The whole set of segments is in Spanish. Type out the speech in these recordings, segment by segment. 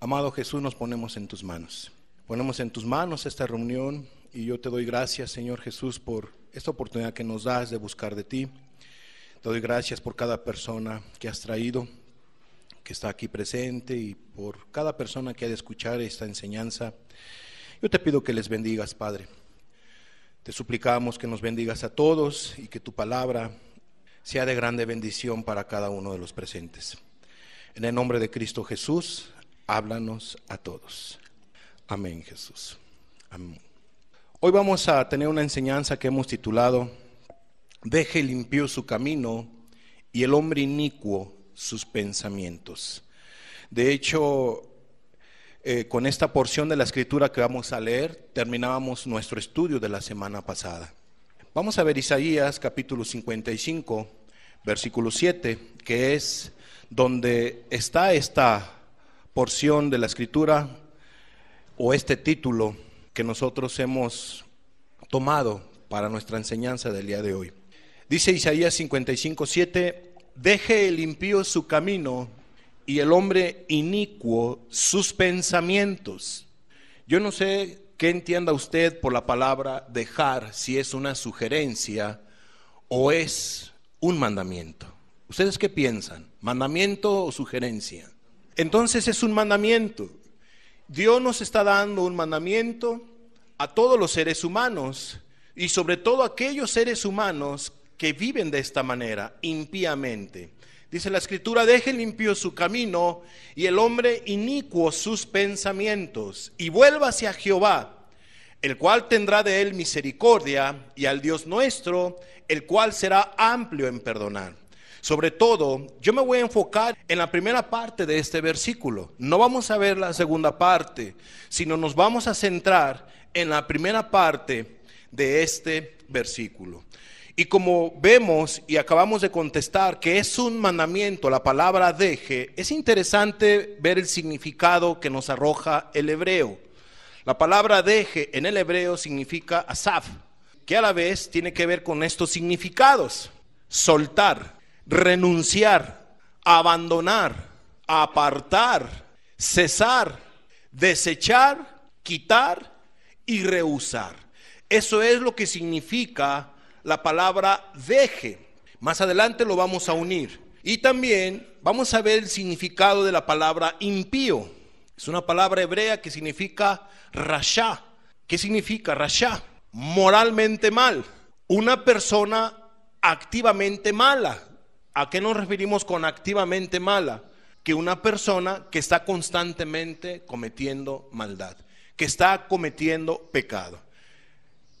Amado Jesús, nos ponemos en tus manos. Ponemos en tus manos esta reunión y yo te doy gracias, Señor Jesús, por esta oportunidad que nos das de buscar de ti. Te doy gracias por cada persona que has traído, que está aquí presente y por cada persona que ha de escuchar esta enseñanza. Yo te pido que les bendigas, Padre. Te suplicamos que nos bendigas a todos y que tu palabra sea de grande bendición para cada uno de los presentes. En el nombre de Cristo Jesús, háblanos a todos. Amén, Jesús. Amén. Hoy vamos a tener una enseñanza que hemos titulado Deje limpio su camino y el hombre inicuo sus pensamientos. De hecho, eh, con esta porción de la escritura que vamos a leer, terminábamos nuestro estudio de la semana pasada. Vamos a ver Isaías capítulo 55, versículo 7, que es donde está esta porción de la escritura o este título que nosotros hemos tomado para nuestra enseñanza del día de hoy. Dice Isaías 55, 7, deje el impío su camino y el hombre inicuo sus pensamientos. Yo no sé qué entienda usted por la palabra dejar, si es una sugerencia o es un mandamiento. ¿Ustedes qué piensan? ¿Mandamiento o sugerencia? Entonces es un mandamiento. Dios nos está dando un mandamiento a todos los seres humanos y sobre todo a aquellos seres humanos que viven de esta manera, impíamente. Dice la escritura, deje limpio su camino y el hombre inicuo sus pensamientos y vuélvase a Jehová, el cual tendrá de él misericordia y al Dios nuestro, el cual será amplio en perdonar. Sobre todo, yo me voy a enfocar en la primera parte de este versículo. No vamos a ver la segunda parte, sino nos vamos a centrar en la primera parte de este versículo. Y como vemos y acabamos de contestar que es un mandamiento, la palabra deje, es interesante ver el significado que nos arroja el hebreo. La palabra deje en el hebreo significa asaf, que a la vez tiene que ver con estos significados. Soltar, renunciar, abandonar, apartar, cesar, desechar, quitar y rehusar. Eso es lo que significa la palabra deje. Más adelante lo vamos a unir. Y también vamos a ver el significado de la palabra impío. Es una palabra hebrea que significa rasha. ¿Qué significa rasha? Moralmente mal. Una persona activamente mala, ¿A qué nos referimos con activamente mala? Que una persona que está constantemente cometiendo maldad, que está cometiendo pecado.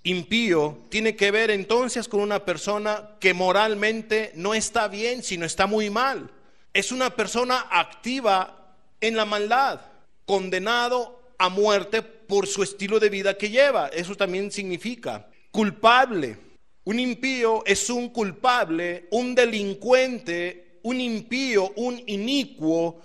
Impío tiene que ver entonces con una persona que moralmente no está bien, sino está muy mal. Es una persona activa en la maldad, condenado a muerte por su estilo de vida que lleva. Eso también significa culpable un impío es un culpable, un delincuente, un impío, un inicuo,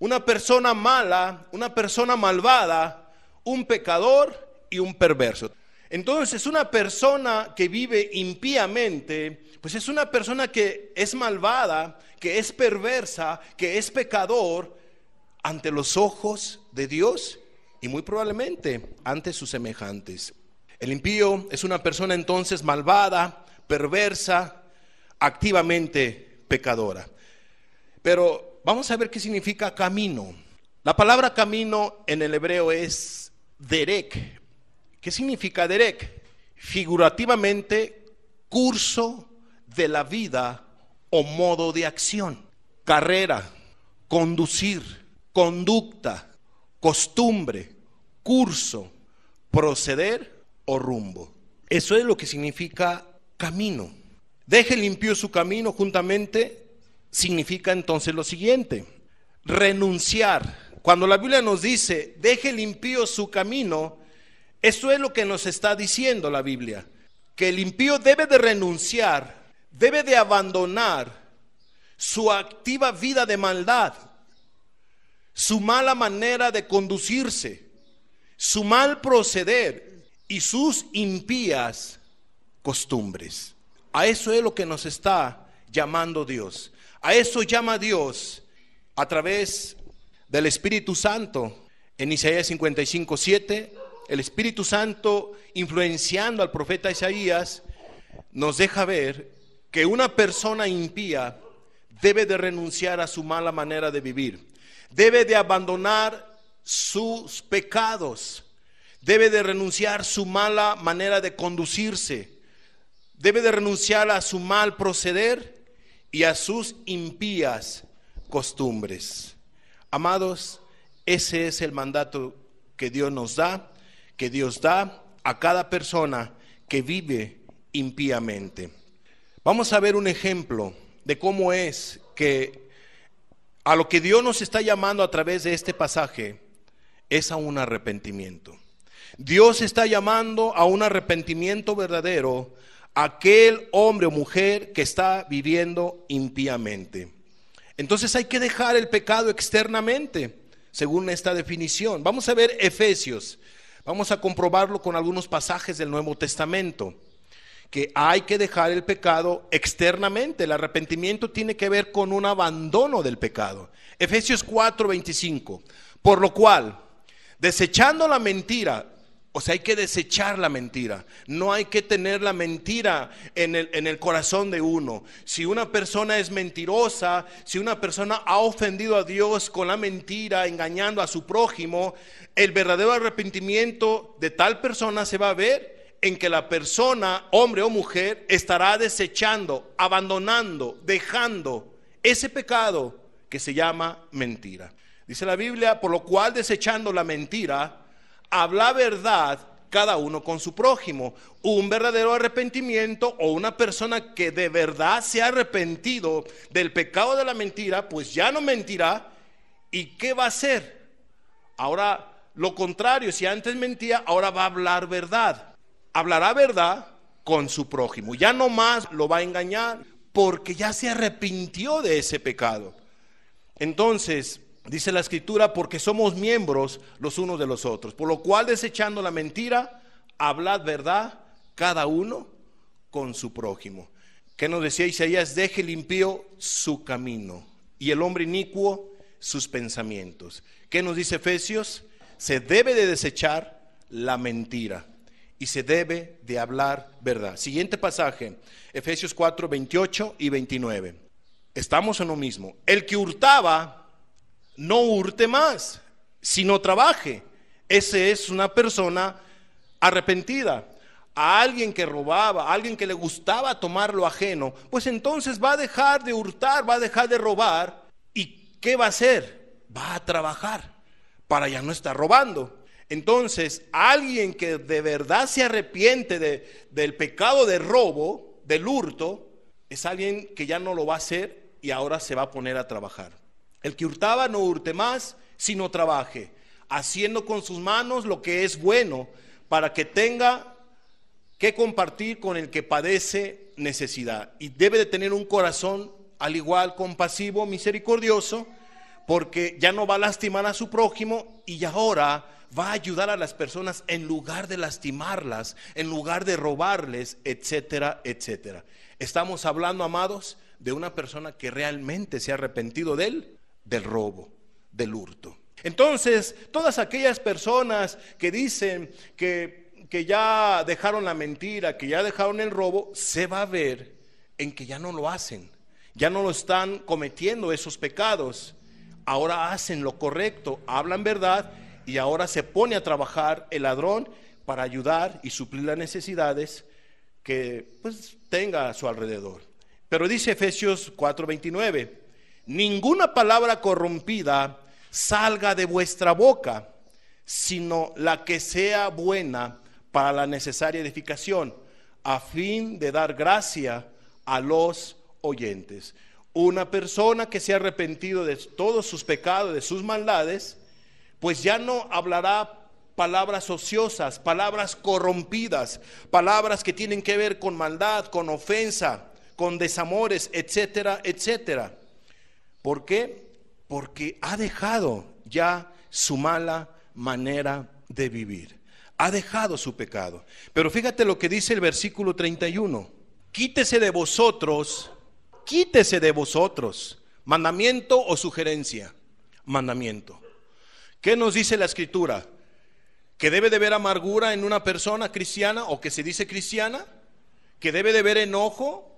una persona mala, una persona malvada, un pecador y un perverso. Entonces, es una persona que vive impíamente, pues es una persona que es malvada, que es perversa, que es pecador ante los ojos de Dios y muy probablemente ante sus semejantes. El impío es una persona entonces malvada, perversa, activamente pecadora. Pero vamos a ver qué significa camino. La palabra camino en el hebreo es derek. ¿Qué significa derek? Figurativamente, curso de la vida o modo de acción, carrera, conducir, conducta, costumbre, curso, proceder o rumbo. Eso es lo que significa camino. Deje limpio su camino juntamente significa entonces lo siguiente, renunciar. Cuando la Biblia nos dice, deje limpio su camino, eso es lo que nos está diciendo la Biblia, que el impío debe de renunciar, debe de abandonar su activa vida de maldad, su mala manera de conducirse, su mal proceder, y sus impías costumbres. A eso es lo que nos está llamando Dios. A eso llama Dios a través del Espíritu Santo. En Isaías 55, 7, el Espíritu Santo influenciando al profeta Isaías nos deja ver que una persona impía debe de renunciar a su mala manera de vivir, debe de abandonar sus pecados, debe de renunciar su mala manera de conducirse, debe de renunciar a su mal proceder y a sus impías costumbres. Amados, ese es el mandato que Dios nos da, que Dios da a cada persona que vive impíamente. Vamos a ver un ejemplo de cómo es que a lo que Dios nos está llamando a través de este pasaje es a un arrepentimiento. Dios está llamando a un arrepentimiento verdadero a aquel hombre o mujer que está viviendo impíamente. Entonces hay que dejar el pecado externamente, según esta definición. Vamos a ver Efesios. Vamos a comprobarlo con algunos pasajes del Nuevo Testamento, que hay que dejar el pecado externamente. El arrepentimiento tiene que ver con un abandono del pecado. Efesios 4:25. Por lo cual, desechando la mentira, o sea, hay que desechar la mentira. No hay que tener la mentira en el, en el, corazón de uno. Si una persona es mentirosa, si una persona ha ofendido a Dios con la mentira, engañando a su prójimo, el verdadero arrepentimiento de tal persona se va a ver en que la persona, hombre o mujer, estará desechando, abandonando, dejando ese pecado que se llama mentira. Dice la Biblia, por lo cual desechando la mentira, habla verdad cada uno con su prójimo. Un verdadero arrepentimiento o una persona que de verdad se ha arrepentido del pecado de la mentira, pues ya no mentirá. ¿Y qué va a hacer? Ahora lo contrario, si antes mentía, ahora va a hablar verdad. Hablará verdad con su prójimo. Ya no más lo va a engañar porque ya se arrepintió de ese pecado. Entonces, dice la escritura, porque somos miembros los unos de los otros. Por lo cual, desechando la mentira, hablad verdad cada uno con su prójimo. ¿Qué nos decía Isaías? Deje limpio su camino y el hombre inicuo sus pensamientos. ¿Qué nos dice Efesios? Se debe de desechar la mentira y se debe de hablar verdad. Siguiente pasaje, Efesios 4, 28 y 29. Estamos en lo mismo. El que hurtaba no hurte más, sino trabaje. Ese es una persona arrepentida. A alguien que robaba, a alguien que le gustaba tomar lo ajeno, pues entonces va a dejar de hurtar, va a dejar de robar. ¿Y qué va a hacer? Va a trabajar para ya no estar robando. Entonces, alguien que de verdad se arrepiente de, del pecado de robo, del hurto, es alguien que ya no lo va a hacer y ahora se va a poner a trabajar. El que hurtaba no hurte más, sino trabaje, haciendo con sus manos lo que es bueno, para que tenga que compartir con el que padece necesidad. Y debe de tener un corazón al igual compasivo, misericordioso, porque ya no va a lastimar a su prójimo y ahora va a ayudar a las personas en lugar de lastimarlas, en lugar de robarles, etcétera, etcétera. Estamos hablando, amados, de una persona que realmente se ha arrepentido de él del robo, del hurto. Entonces, todas aquellas personas que dicen que, que ya dejaron la mentira, que ya dejaron el robo, se va a ver en que ya no lo hacen, ya no lo están cometiendo esos pecados. Ahora hacen lo correcto, hablan verdad y ahora se pone a trabajar el ladrón para ayudar y suplir las necesidades que pues, tenga a su alrededor. Pero dice Efesios 4:29, ninguna palabra corrompida salga de vuestra boca, sino la que sea buena para la necesaria edificación, a fin de dar gracia a los oyentes. Una persona que se ha arrepentido de todos sus pecados, de sus maldades, pues ya no hablará palabras ociosas, palabras corrompidas, palabras que tienen que ver con maldad, con ofensa, con desamores, etcétera, etcétera ¿Por qué? Porque ha dejado ya su mala manera de vivir. Ha dejado su pecado. Pero fíjate lo que dice el versículo 31. Quítese de vosotros, quítese de vosotros. Mandamiento o sugerencia. Mandamiento. ¿Qué nos dice la escritura? ¿Que debe de ver amargura en una persona cristiana o que se dice cristiana? ¿Que debe de ver enojo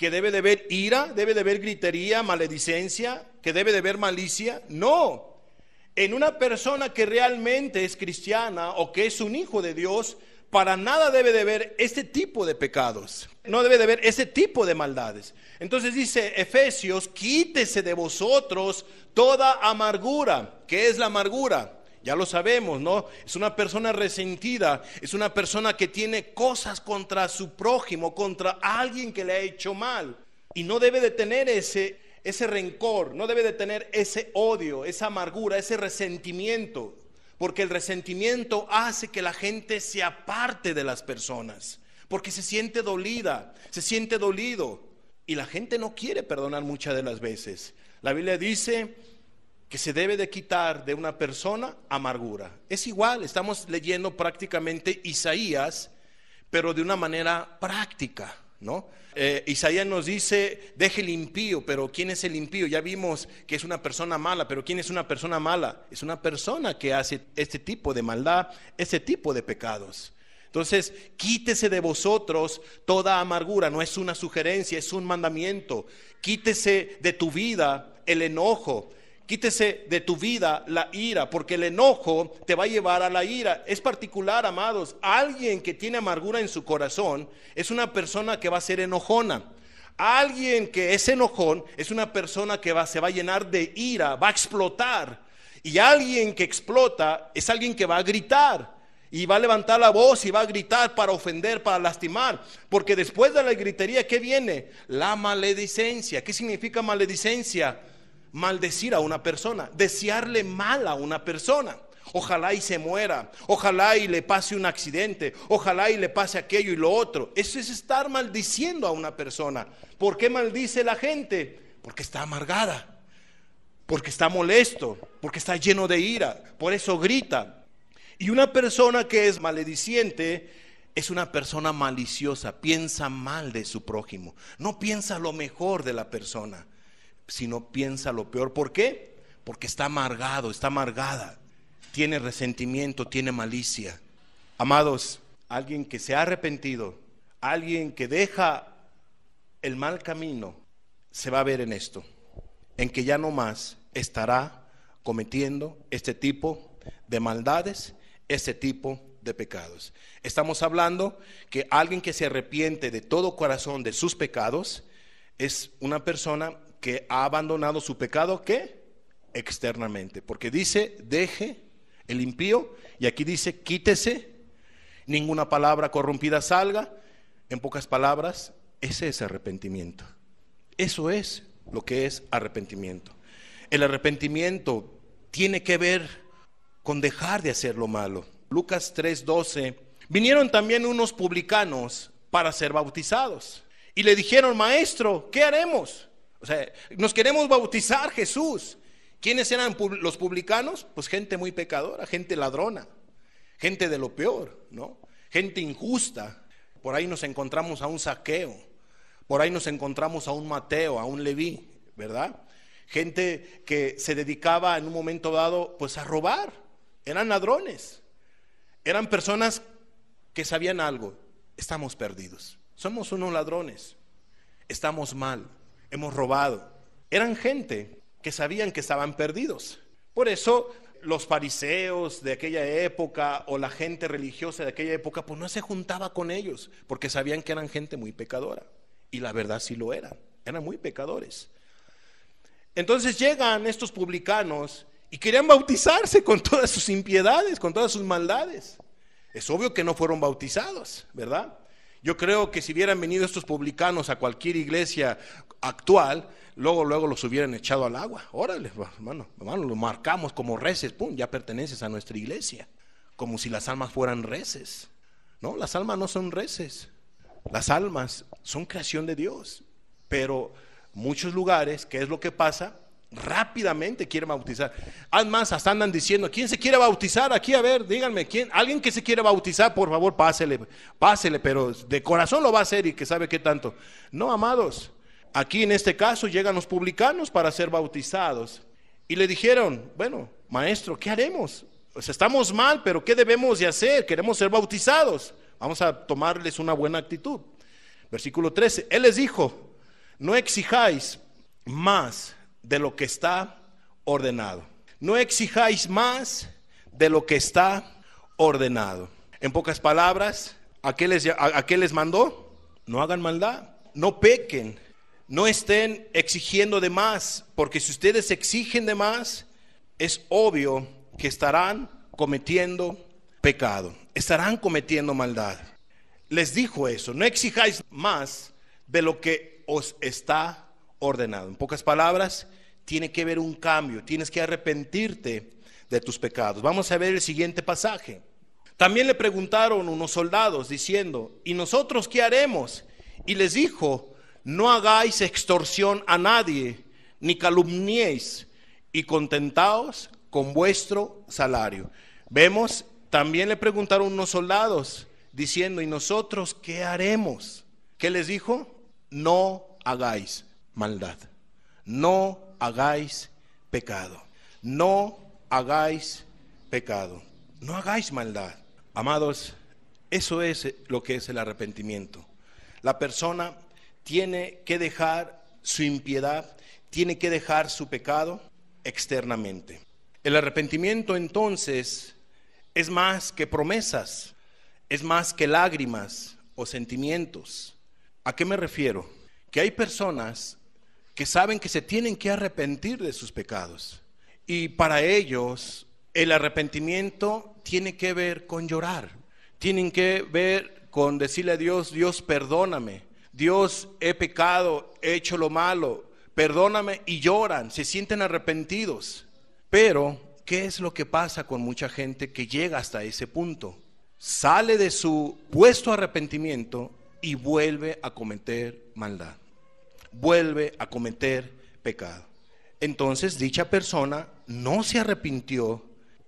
que debe de haber ira, debe de haber gritería, maledicencia, que debe de haber malicia. No. En una persona que realmente es cristiana o que es un hijo de Dios, para nada debe de haber este tipo de pecados. No debe de haber ese tipo de maldades. Entonces dice Efesios, quítese de vosotros toda amargura. ¿Qué es la amargura? Ya lo sabemos, ¿no? Es una persona resentida, es una persona que tiene cosas contra su prójimo, contra alguien que le ha hecho mal. Y no debe de tener ese, ese rencor, no debe de tener ese odio, esa amargura, ese resentimiento, porque el resentimiento hace que la gente se aparte de las personas, porque se siente dolida, se siente dolido. Y la gente no quiere perdonar muchas de las veces. La Biblia dice que se debe de quitar de una persona amargura. Es igual, estamos leyendo prácticamente Isaías, pero de una manera práctica, ¿no? Eh, Isaías nos dice, deje el impío, pero ¿quién es el impío? Ya vimos que es una persona mala, pero ¿quién es una persona mala? Es una persona que hace este tipo de maldad, este tipo de pecados. Entonces, quítese de vosotros toda amargura, no es una sugerencia, es un mandamiento. Quítese de tu vida el enojo, Quítese de tu vida la ira, porque el enojo te va a llevar a la ira. Es particular, amados, alguien que tiene amargura en su corazón es una persona que va a ser enojona. Alguien que es enojón es una persona que va, se va a llenar de ira, va a explotar. Y alguien que explota es alguien que va a gritar y va a levantar la voz y va a gritar para ofender, para lastimar. Porque después de la gritería, ¿qué viene? La maledicencia. ¿Qué significa maledicencia? maldecir a una persona, desearle mal a una persona. Ojalá y se muera, ojalá y le pase un accidente, ojalá y le pase aquello y lo otro. Eso es estar maldiciendo a una persona. ¿Por qué maldice la gente? Porque está amargada, porque está molesto, porque está lleno de ira, por eso grita. Y una persona que es malediciente es una persona maliciosa, piensa mal de su prójimo, no piensa lo mejor de la persona sino piensa lo peor. ¿Por qué? Porque está amargado, está amargada, tiene resentimiento, tiene malicia. Amados, alguien que se ha arrepentido, alguien que deja el mal camino, se va a ver en esto, en que ya no más estará cometiendo este tipo de maldades, este tipo de pecados. Estamos hablando que alguien que se arrepiente de todo corazón de sus pecados es una persona que ha abandonado su pecado, ¿qué? Externamente. Porque dice, deje el impío, y aquí dice, quítese, ninguna palabra corrompida salga. En pocas palabras, ese es arrepentimiento. Eso es lo que es arrepentimiento. El arrepentimiento tiene que ver con dejar de hacer lo malo. Lucas 3:12. Vinieron también unos publicanos para ser bautizados y le dijeron, maestro, ¿qué haremos? O sea, nos queremos bautizar Jesús. ¿Quiénes eran los publicanos? Pues gente muy pecadora, gente ladrona, gente de lo peor, ¿no? Gente injusta. Por ahí nos encontramos a un saqueo, por ahí nos encontramos a un Mateo, a un Leví, ¿verdad? Gente que se dedicaba en un momento dado pues a robar, eran ladrones, eran personas que sabían algo, estamos perdidos, somos unos ladrones, estamos mal hemos robado. Eran gente que sabían que estaban perdidos. Por eso los fariseos de aquella época o la gente religiosa de aquella época, pues no se juntaba con ellos, porque sabían que eran gente muy pecadora. Y la verdad sí lo eran, eran muy pecadores. Entonces llegan estos publicanos y querían bautizarse con todas sus impiedades, con todas sus maldades. Es obvio que no fueron bautizados, ¿verdad? Yo creo que si hubieran venido estos publicanos a cualquier iglesia actual, luego, luego los hubieran echado al agua. Órale, hermano, pues, hermano, lo marcamos como reces, pum, ya perteneces a nuestra iglesia. Como si las almas fueran reces. No, las almas no son reces. Las almas son creación de Dios. Pero muchos lugares, ¿qué es lo que pasa? rápidamente quiere bautizar. Además, hasta andan diciendo, ¿quién se quiere bautizar aquí? A ver, díganme, ¿quién? Alguien que se quiere bautizar, por favor, pásele, pásele, pero de corazón lo va a hacer y que sabe qué tanto. No, amados, aquí en este caso llegan los publicanos para ser bautizados y le dijeron, bueno, maestro, ¿qué haremos? Pues estamos mal, pero ¿qué debemos de hacer? Queremos ser bautizados. Vamos a tomarles una buena actitud. Versículo 13, Él les dijo, no exijáis más de lo que está ordenado. No exijáis más de lo que está ordenado. En pocas palabras, ¿a qué les, a, les mandó? No hagan maldad, no pequen, no estén exigiendo de más, porque si ustedes exigen de más, es obvio que estarán cometiendo pecado, estarán cometiendo maldad. Les dijo eso, no exijáis más de lo que os está ordenado. En pocas palabras, tiene que haber un cambio, tienes que arrepentirte de tus pecados. Vamos a ver el siguiente pasaje. También le preguntaron unos soldados diciendo, ¿y nosotros qué haremos? Y les dijo, no hagáis extorsión a nadie, ni calumniéis, y contentaos con vuestro salario. Vemos, también le preguntaron unos soldados diciendo, ¿y nosotros qué haremos? ¿Qué les dijo? No hagáis maldad. No hagáis pecado. No hagáis pecado. No hagáis maldad. Amados, eso es lo que es el arrepentimiento. La persona tiene que dejar su impiedad, tiene que dejar su pecado externamente. El arrepentimiento entonces es más que promesas, es más que lágrimas o sentimientos. ¿A qué me refiero? Que hay personas que saben que se tienen que arrepentir de sus pecados. Y para ellos el arrepentimiento tiene que ver con llorar, tienen que ver con decirle a Dios, Dios perdóname, Dios he pecado, he hecho lo malo, perdóname y lloran, se sienten arrepentidos. Pero, ¿qué es lo que pasa con mucha gente que llega hasta ese punto? Sale de su puesto arrepentimiento y vuelve a cometer maldad vuelve a cometer pecado. Entonces dicha persona no se arrepintió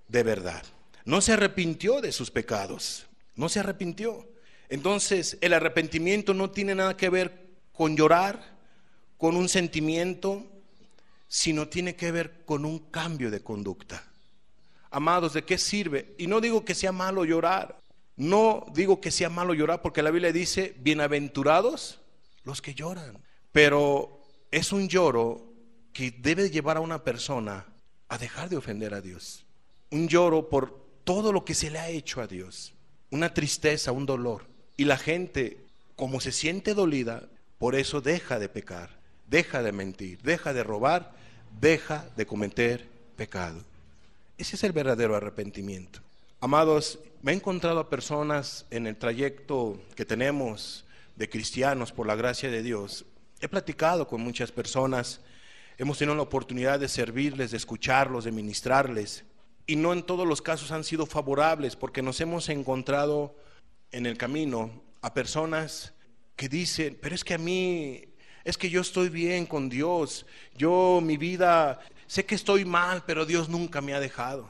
de verdad, no se arrepintió de sus pecados, no se arrepintió. Entonces el arrepentimiento no tiene nada que ver con llorar, con un sentimiento, sino tiene que ver con un cambio de conducta. Amados, ¿de qué sirve? Y no digo que sea malo llorar, no digo que sea malo llorar porque la Biblia dice, bienaventurados los que lloran. Pero es un lloro que debe llevar a una persona a dejar de ofender a Dios. Un lloro por todo lo que se le ha hecho a Dios. Una tristeza, un dolor. Y la gente, como se siente dolida, por eso deja de pecar, deja de mentir, deja de robar, deja de cometer pecado. Ese es el verdadero arrepentimiento. Amados, me he encontrado a personas en el trayecto que tenemos de cristianos por la gracia de Dios, He platicado con muchas personas, hemos tenido la oportunidad de servirles, de escucharlos, de ministrarles, y no en todos los casos han sido favorables porque nos hemos encontrado en el camino a personas que dicen, pero es que a mí, es que yo estoy bien con Dios, yo mi vida, sé que estoy mal, pero Dios nunca me ha dejado,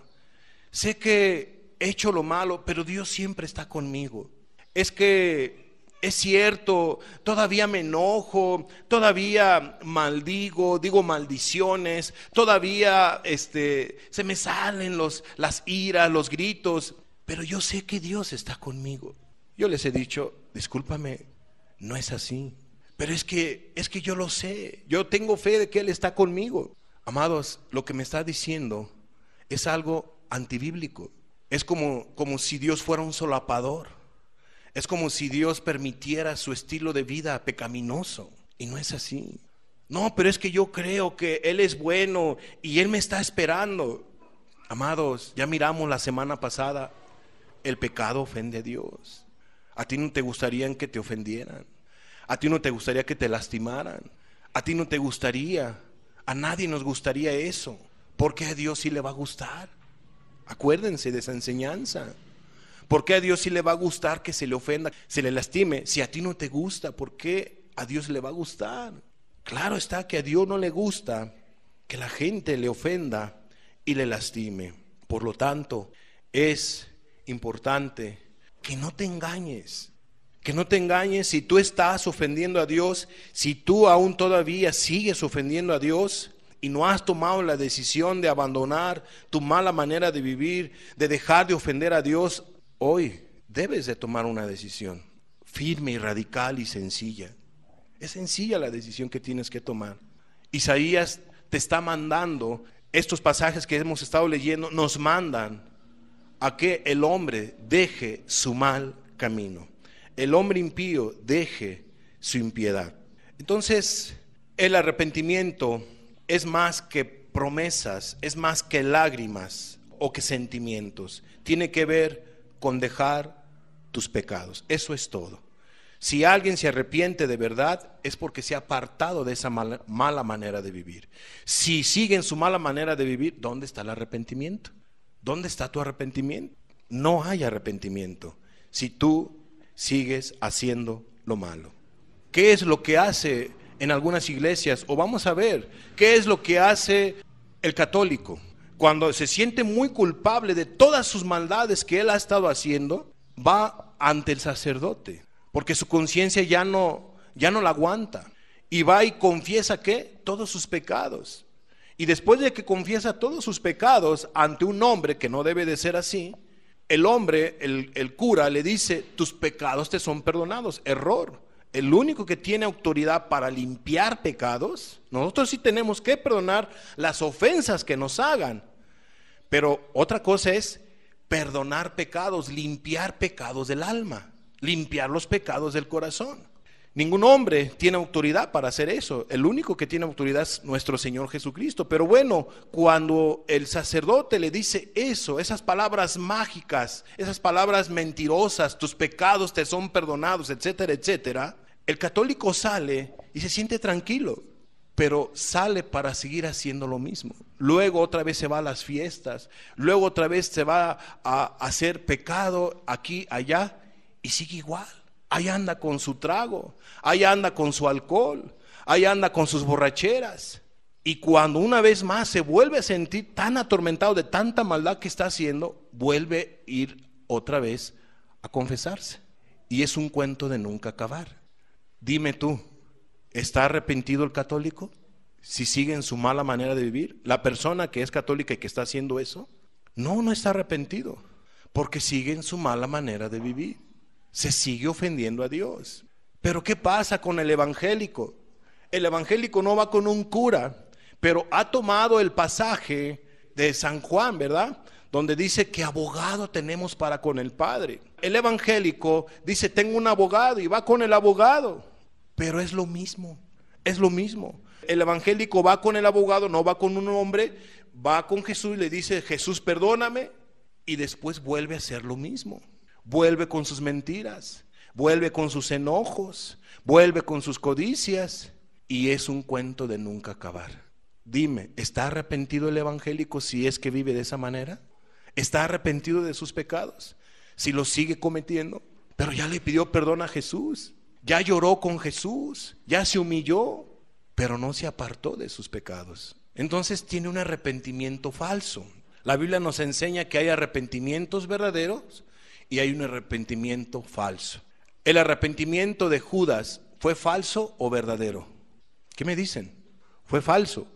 sé que he hecho lo malo, pero Dios siempre está conmigo, es que es cierto, todavía me enojo, todavía maldigo, digo maldiciones, todavía este, se me salen los, las iras, los gritos, pero yo sé que Dios está conmigo. Yo les he dicho, discúlpame, no es así, pero es que, es que yo lo sé, yo tengo fe de que Él está conmigo. Amados, lo que me está diciendo es algo antibíblico, es como, como si Dios fuera un solapador es como si Dios permitiera su estilo de vida pecaminoso. Y no es así. No, pero es que yo creo que Él es bueno y Él me está esperando. Amados, ya miramos la semana pasada, el pecado ofende a Dios. A ti no te gustaría que te ofendieran. A ti no te gustaría que te lastimaran. A ti no te gustaría. A nadie nos gustaría eso. Porque a Dios sí le va a gustar. Acuérdense de esa enseñanza. ¿Por qué a Dios sí le va a gustar que se le ofenda, se le lastime? Si a ti no te gusta, ¿por qué a Dios le va a gustar? Claro está que a Dios no le gusta que la gente le ofenda y le lastime. Por lo tanto, es importante que no te engañes. Que no te engañes si tú estás ofendiendo a Dios, si tú aún todavía sigues ofendiendo a Dios y no has tomado la decisión de abandonar tu mala manera de vivir, de dejar de ofender a Dios, Hoy debes de tomar una decisión firme y radical y sencilla. Es sencilla la decisión que tienes que tomar. Isaías te está mandando, estos pasajes que hemos estado leyendo nos mandan a que el hombre deje su mal camino. El hombre impío deje su impiedad. Entonces, el arrepentimiento es más que promesas, es más que lágrimas o que sentimientos. Tiene que ver con dejar tus pecados. Eso es todo. Si alguien se arrepiente de verdad, es porque se ha apartado de esa mala, manera de vivir. Si sigue en su mala manera de vivir, ¿dónde está el arrepentimiento? ¿Dónde está tu arrepentimiento? No hay arrepentimiento si tú sigues haciendo lo malo. ¿Qué es lo que hace en algunas iglesias? O vamos a ver, ¿qué es lo que hace el católico? cuando se siente muy culpable de todas sus maldades que él ha estado haciendo, va ante el sacerdote, porque su conciencia ya no, ya no la aguanta. Y va y confiesa que todos sus pecados. Y después de que confiesa todos sus pecados ante un hombre que no debe de ser así, el hombre, el, el cura, le dice, tus pecados te son perdonados. Error. El único que tiene autoridad para limpiar pecados, nosotros sí tenemos que perdonar las ofensas que nos hagan, pero otra cosa es perdonar pecados, limpiar pecados del alma, limpiar los pecados del corazón. Ningún hombre tiene autoridad para hacer eso. El único que tiene autoridad es nuestro Señor Jesucristo. Pero bueno, cuando el sacerdote le dice eso, esas palabras mágicas, esas palabras mentirosas, tus pecados te son perdonados, etcétera, etcétera, el católico sale y se siente tranquilo pero sale para seguir haciendo lo mismo. Luego otra vez se va a las fiestas, luego otra vez se va a hacer pecado aquí, allá, y sigue igual. Ahí anda con su trago, ahí anda con su alcohol, ahí anda con sus borracheras. Y cuando una vez más se vuelve a sentir tan atormentado de tanta maldad que está haciendo, vuelve a ir otra vez a confesarse. Y es un cuento de nunca acabar. Dime tú, ¿Está arrepentido el católico si sigue en su mala manera de vivir? La persona que es católica y que está haciendo eso, no, no está arrepentido, porque sigue en su mala manera de vivir. Se sigue ofendiendo a Dios. Pero ¿qué pasa con el evangélico? El evangélico no va con un cura, pero ha tomado el pasaje de San Juan, ¿verdad? Donde dice que abogado tenemos para con el Padre. El evangélico dice, tengo un abogado y va con el abogado. Pero es lo mismo, es lo mismo. El evangélico va con el abogado, no va con un hombre, va con Jesús y le dice, Jesús, perdóname, y después vuelve a hacer lo mismo. Vuelve con sus mentiras, vuelve con sus enojos, vuelve con sus codicias, y es un cuento de nunca acabar. Dime, ¿está arrepentido el evangélico si es que vive de esa manera? ¿Está arrepentido de sus pecados? Si los sigue cometiendo, pero ya le pidió perdón a Jesús ya lloró con Jesús, ya se humilló, pero no se apartó de sus pecados. Entonces tiene un arrepentimiento falso. La Biblia nos enseña que hay arrepentimientos verdaderos y hay un arrepentimiento falso. ¿El arrepentimiento de Judas fue falso o verdadero? ¿Qué me dicen? Fue falso.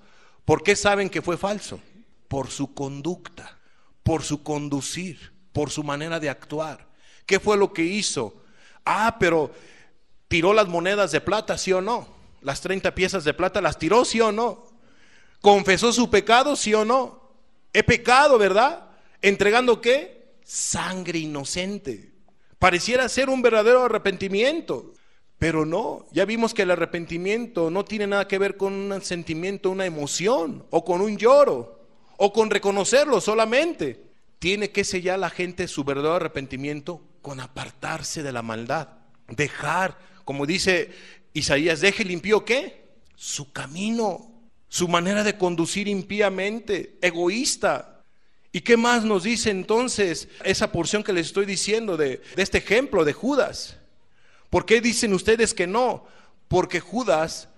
¿Por qué saben que fue falso? Por su conducta, por su conducir, por su manera de actuar. ¿Qué fue lo que hizo? Ah, pero tiró las monedas de plata, sí o no. Las 30 piezas de plata las tiró, sí o no. Confesó su pecado, sí o no. He pecado, ¿verdad? Entregando qué? Sangre inocente. Pareciera ser un verdadero arrepentimiento, pero no. Ya vimos que el arrepentimiento no tiene nada que ver con un sentimiento, una emoción, o con un lloro, o con reconocerlo solamente. Tiene que sellar la gente su verdadero arrepentimiento con apartarse de la maldad, dejar como dice Isaías, deje limpio qué? Su camino, su manera de conducir impíamente, egoísta. ¿Y qué más nos dice entonces esa porción que les estoy diciendo de, de este ejemplo de Judas? ¿Por qué dicen ustedes que no? Porque Judas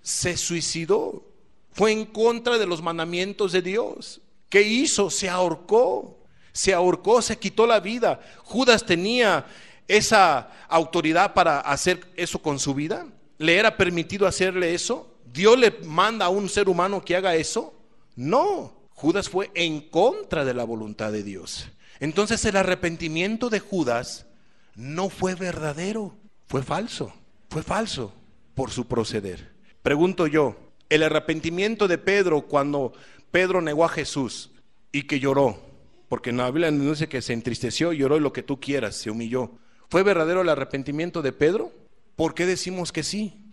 se suicidó, fue en contra de los mandamientos de Dios. ¿Qué hizo? Se ahorcó, se ahorcó, se quitó la vida. Judas tenía esa autoridad para hacer eso con su vida? ¿Le era permitido hacerle eso? ¿Dios le manda a un ser humano que haga eso? No, Judas fue en contra de la voluntad de Dios. Entonces el arrepentimiento de Judas no fue verdadero, fue falso, fue falso por su proceder. Pregunto yo, el arrepentimiento de Pedro cuando Pedro negó a Jesús y que lloró, porque en la Biblia dice que se entristeció, lloró y lo que tú quieras, se humilló. ¿Fue verdadero el arrepentimiento de Pedro? ¿Por qué decimos que sí?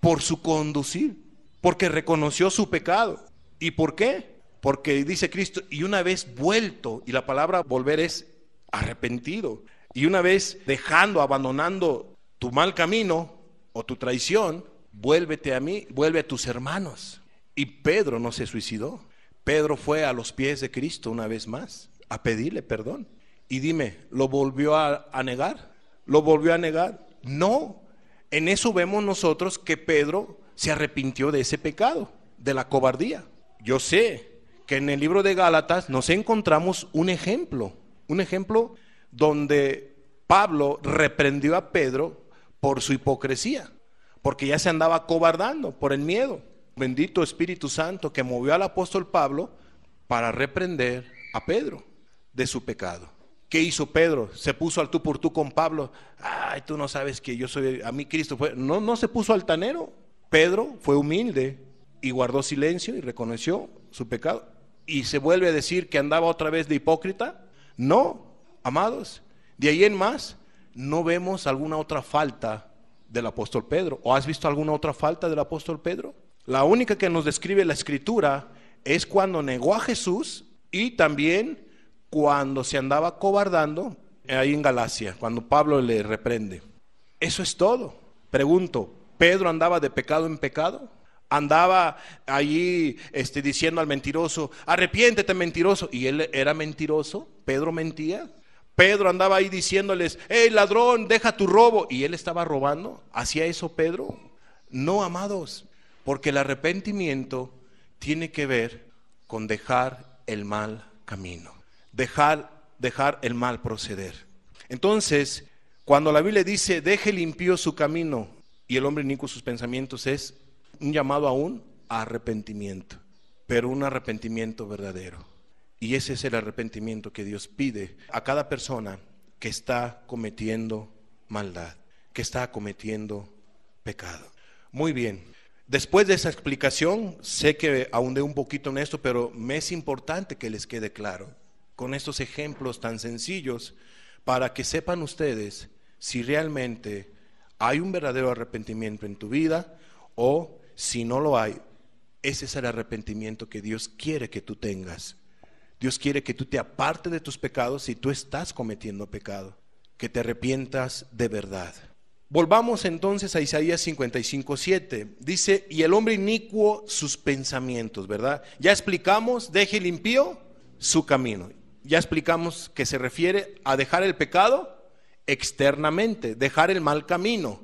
Por su conducir, porque reconoció su pecado. ¿Y por qué? Porque dice Cristo, y una vez vuelto, y la palabra volver es arrepentido, y una vez dejando, abandonando tu mal camino o tu traición, vuélvete a mí, vuelve a tus hermanos. Y Pedro no se suicidó. Pedro fue a los pies de Cristo una vez más a pedirle perdón. Y dime, ¿lo volvió a, a negar? lo volvió a negar. No, en eso vemos nosotros que Pedro se arrepintió de ese pecado, de la cobardía. Yo sé que en el libro de Gálatas nos encontramos un ejemplo, un ejemplo donde Pablo reprendió a Pedro por su hipocresía, porque ya se andaba cobardando por el miedo. Bendito Espíritu Santo que movió al apóstol Pablo para reprender a Pedro de su pecado. ¿Qué hizo Pedro? Se puso al tú por tú con Pablo. Ay, tú no sabes que yo soy, a mí Cristo fue. No, no se puso altanero. Pedro fue humilde y guardó silencio y reconoció su pecado. ¿Y se vuelve a decir que andaba otra vez de hipócrita? No, amados. De ahí en más, no vemos alguna otra falta del apóstol Pedro. ¿O has visto alguna otra falta del apóstol Pedro? La única que nos describe la escritura es cuando negó a Jesús y también cuando se andaba cobardando ahí en Galacia, cuando Pablo le reprende. Eso es todo. Pregunto, ¿Pedro andaba de pecado en pecado? Andaba allí este, diciendo al mentiroso, arrepiéntete mentiroso. Y él era mentiroso, Pedro mentía. Pedro andaba ahí diciéndoles, hey ladrón, deja tu robo. Y él estaba robando. ¿Hacía eso Pedro? No, amados, porque el arrepentimiento tiene que ver con dejar el mal camino dejar, dejar el mal proceder. Entonces, cuando la Biblia dice, deje limpio su camino y el hombre inicuo sus pensamientos, es un llamado aún a arrepentimiento, pero un arrepentimiento verdadero. Y ese es el arrepentimiento que Dios pide a cada persona que está cometiendo maldad, que está cometiendo pecado. Muy bien. Después de esa explicación, sé que ahondé un poquito en esto, pero me es importante que les quede claro con estos ejemplos tan sencillos para que sepan ustedes si realmente hay un verdadero arrepentimiento en tu vida o si no lo hay, ese es el arrepentimiento que Dios quiere que tú tengas. Dios quiere que tú te apartes de tus pecados si tú estás cometiendo pecado, que te arrepientas de verdad. Volvamos entonces a Isaías 55.7. Dice, y el hombre inicuo sus pensamientos, ¿verdad? Ya explicamos, deje limpio su camino ya explicamos que se refiere a dejar el pecado externamente, dejar el mal camino,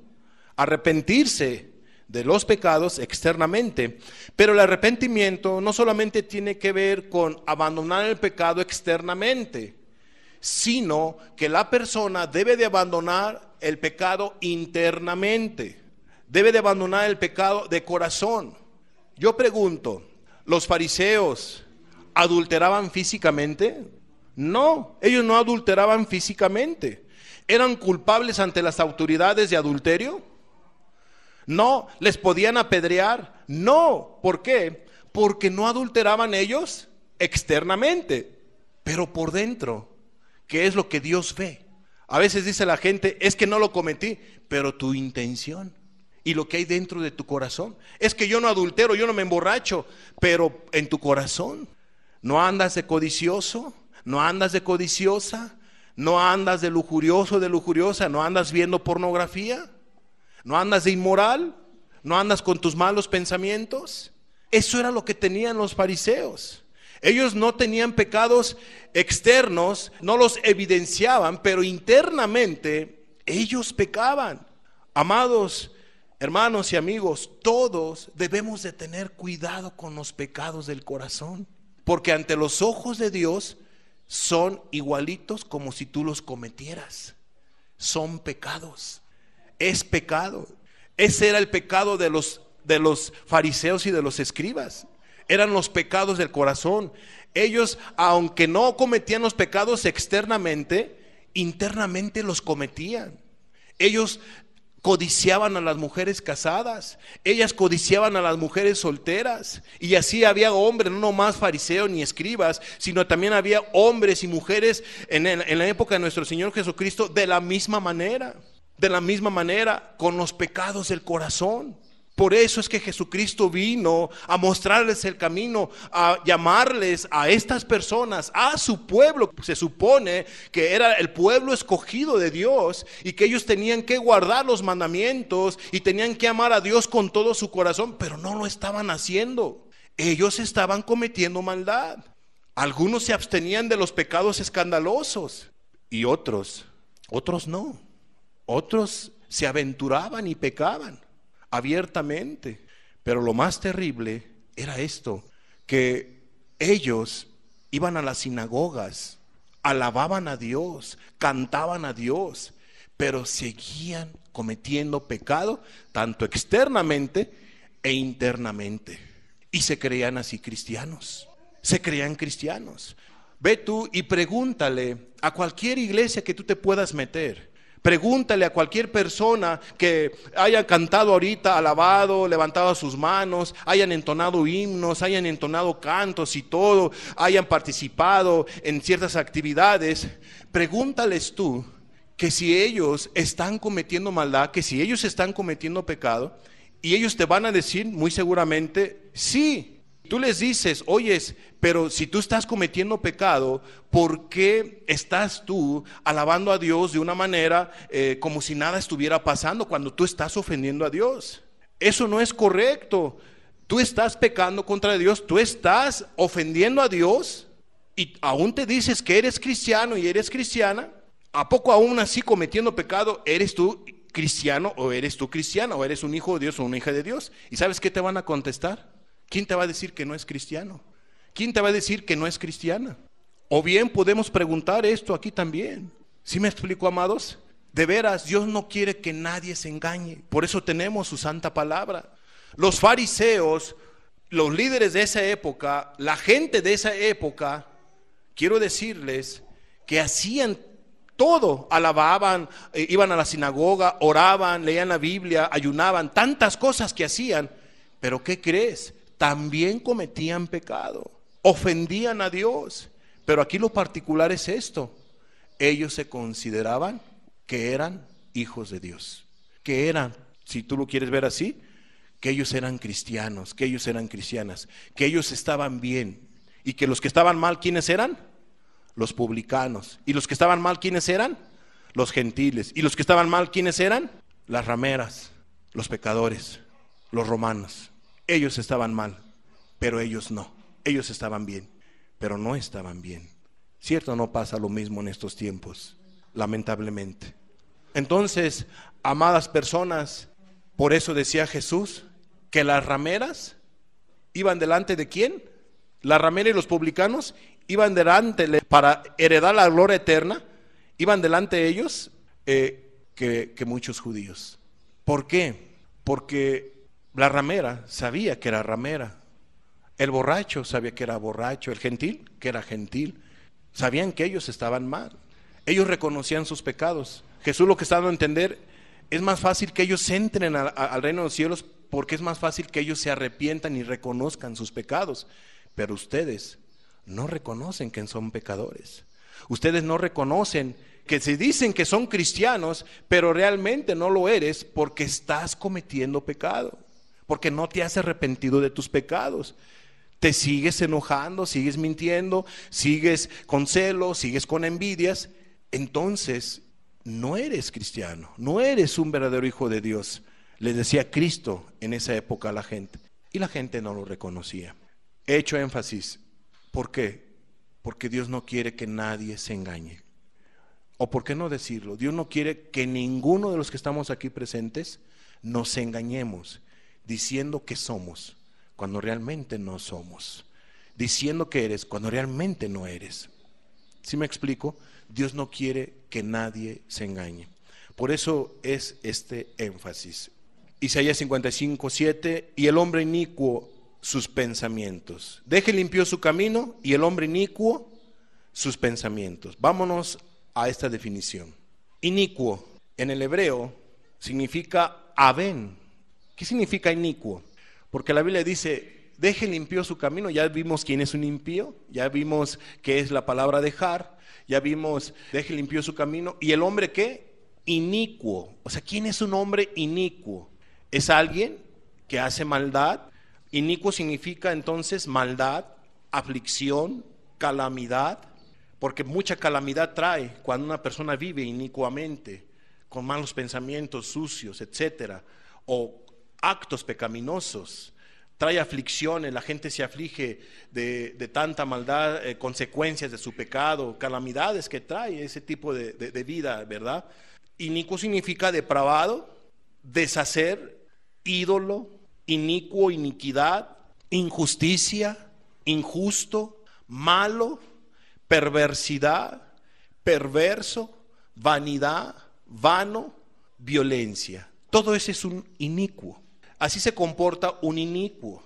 arrepentirse de los pecados externamente. Pero el arrepentimiento no solamente tiene que ver con abandonar el pecado externamente, sino que la persona debe de abandonar el pecado internamente, debe de abandonar el pecado de corazón. Yo pregunto, ¿los fariseos adulteraban físicamente? No, ellos no adulteraban físicamente. ¿Eran culpables ante las autoridades de adulterio? No, les podían apedrear. No, ¿por qué? Porque no adulteraban ellos externamente, pero por dentro, que es lo que Dios ve. A veces dice la gente, es que no lo cometí, pero tu intención y lo que hay dentro de tu corazón. Es que yo no adultero, yo no me emborracho, pero en tu corazón no andas de codicioso, no andas de codiciosa, no andas de lujurioso, de lujuriosa, no andas viendo pornografía, no andas de inmoral, no andas con tus malos pensamientos. Eso era lo que tenían los fariseos. Ellos no tenían pecados externos, no los evidenciaban, pero internamente ellos pecaban. Amados, hermanos y amigos, todos debemos de tener cuidado con los pecados del corazón, porque ante los ojos de Dios son igualitos como si tú los cometieras. Son pecados. Es pecado. Ese era el pecado de los, de los fariseos y de los escribas. Eran los pecados del corazón. Ellos, aunque no cometían los pecados externamente, internamente los cometían. Ellos codiciaban a las mujeres casadas, ellas codiciaban a las mujeres solteras, y así había hombres, no más fariseos ni escribas, sino también había hombres y mujeres en, en la época de nuestro Señor Jesucristo de la misma manera, de la misma manera, con los pecados del corazón. Por eso es que Jesucristo vino a mostrarles el camino, a llamarles a estas personas, a su pueblo. Se supone que era el pueblo escogido de Dios y que ellos tenían que guardar los mandamientos y tenían que amar a Dios con todo su corazón, pero no lo estaban haciendo. Ellos estaban cometiendo maldad. Algunos se abstenían de los pecados escandalosos y otros, otros no. Otros se aventuraban y pecaban abiertamente. Pero lo más terrible era esto, que ellos iban a las sinagogas, alababan a Dios, cantaban a Dios, pero seguían cometiendo pecado, tanto externamente e internamente. Y se creían así cristianos, se creían cristianos. Ve tú y pregúntale a cualquier iglesia que tú te puedas meter, Pregúntale a cualquier persona que haya cantado ahorita, alabado, levantado sus manos, hayan entonado himnos, hayan entonado cantos y todo, hayan participado en ciertas actividades. Pregúntales tú que si ellos están cometiendo maldad, que si ellos están cometiendo pecado, y ellos te van a decir muy seguramente, sí, Tú les dices, oyes, pero si tú estás cometiendo pecado, ¿por qué estás tú alabando a Dios de una manera eh, como si nada estuviera pasando cuando tú estás ofendiendo a Dios? Eso no es correcto. Tú estás pecando contra Dios, tú estás ofendiendo a Dios y aún te dices que eres cristiano y eres cristiana. ¿A poco aún así cometiendo pecado eres tú cristiano o eres tú cristiana o eres un hijo de Dios o una hija de Dios? ¿Y sabes qué te van a contestar? ¿Quién te va a decir que no es cristiano? ¿Quién te va a decir que no es cristiana? O bien podemos preguntar esto aquí también. ¿Sí me explico, amados? De veras, Dios no quiere que nadie se engañe. Por eso tenemos su santa palabra. Los fariseos, los líderes de esa época, la gente de esa época, quiero decirles que hacían todo, alababan, eh, iban a la sinagoga, oraban, leían la Biblia, ayunaban, tantas cosas que hacían. Pero ¿qué crees? también cometían pecado, ofendían a Dios. Pero aquí lo particular es esto. Ellos se consideraban que eran hijos de Dios, que eran, si tú lo quieres ver así, que ellos eran cristianos, que ellos eran cristianas, que ellos estaban bien y que los que estaban mal, ¿quiénes eran? Los publicanos. ¿Y los que estaban mal, quiénes eran? Los gentiles. ¿Y los que estaban mal, quiénes eran? Las rameras, los pecadores, los romanos. Ellos estaban mal, pero ellos no. Ellos estaban bien, pero no estaban bien. ¿Cierto? No pasa lo mismo en estos tiempos, lamentablemente. Entonces, amadas personas, por eso decía Jesús que las rameras iban delante de quién? Las rameras y los publicanos iban delante para heredar la gloria eterna, iban delante de ellos eh, que muchos judíos. ¿Por qué? Porque la ramera sabía que era ramera. El borracho sabía que era borracho. El gentil, que era gentil. Sabían que ellos estaban mal. Ellos reconocían sus pecados. Jesús lo que está dando a entender es más fácil que ellos entren al reino de los cielos porque es más fácil que ellos se arrepientan y reconozcan sus pecados. Pero ustedes no reconocen que son pecadores. Ustedes no reconocen que se dicen que son cristianos, pero realmente no lo eres porque estás cometiendo pecado porque no te has arrepentido de tus pecados. Te sigues enojando, sigues mintiendo, sigues con celos, sigues con envidias. Entonces, no eres cristiano, no eres un verdadero hijo de Dios. le decía Cristo en esa época a la gente. Y la gente no lo reconocía. He hecho énfasis. ¿Por qué? Porque Dios no quiere que nadie se engañe. O por qué no decirlo, Dios no quiere que ninguno de los que estamos aquí presentes nos engañemos diciendo que somos cuando realmente no somos, diciendo que eres cuando realmente no eres. Si me explico, Dios no quiere que nadie se engañe. Por eso es este énfasis. Isaías 55, 7, y el hombre inicuo sus pensamientos. Deje limpio su camino y el hombre inicuo sus pensamientos. Vámonos a esta definición. Inicuo en el hebreo significa aven ¿Qué significa inicuo? Porque la Biblia dice, deje limpio su camino, ya vimos quién es un impío, ya vimos qué es la palabra dejar, ya vimos, deje limpio su camino. ¿Y el hombre qué? Inicuo. O sea, ¿quién es un hombre inicuo? Es alguien que hace maldad. Inicuo significa entonces maldad, aflicción, calamidad, porque mucha calamidad trae cuando una persona vive inicuamente, con malos pensamientos sucios, etcétera, o actos pecaminosos, trae aflicciones, la gente se aflige de, tanta maldad, eh, consecuencias de su pecado, calamidades que trae ese tipo de, vida, ¿verdad? Inicuo significa depravado, deshacer, ídolo, inicuo, iniquidad, injusticia, injusto, malo, perversidad, perverso, vanidad, vano, violencia. Todo ese es un inicuo. Así se comporta un inicuo.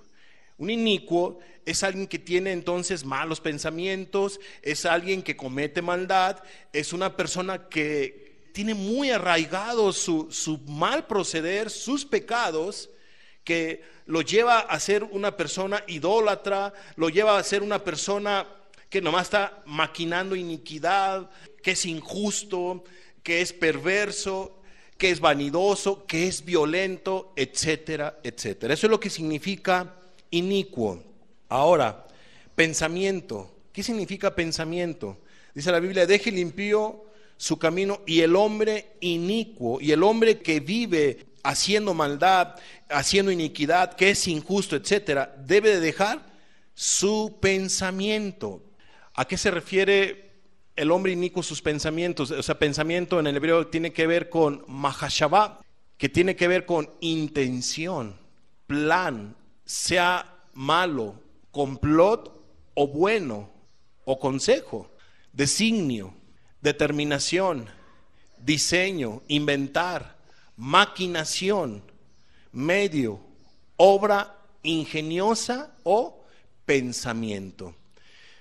Un inicuo es alguien que tiene entonces malos pensamientos, es alguien que comete maldad, es una persona que tiene muy arraigado su, mal proceder, sus pecados, que lo lleva a ser una persona idólatra, lo lleva a ser una persona que nomás está maquinando iniquidad, que es injusto, que es perverso, que es vanidoso, que es violento, etcétera, etcétera. Eso es lo que significa inicuo. Ahora, pensamiento. ¿Qué significa pensamiento? Dice la Biblia, deje limpio su camino y el hombre inicuo y el hombre que vive haciendo maldad, haciendo iniquidad, que es injusto, etcétera, debe de dejar su pensamiento. ¿A qué se refiere el hombre inicuo sus pensamientos. O sea, pensamiento en el hebreo tiene que ver con mahashabá, que tiene que ver con intención, plan, sea malo, complot o bueno, o consejo, designio, determinación, diseño, inventar, maquinación, medio, obra ingeniosa o pensamiento.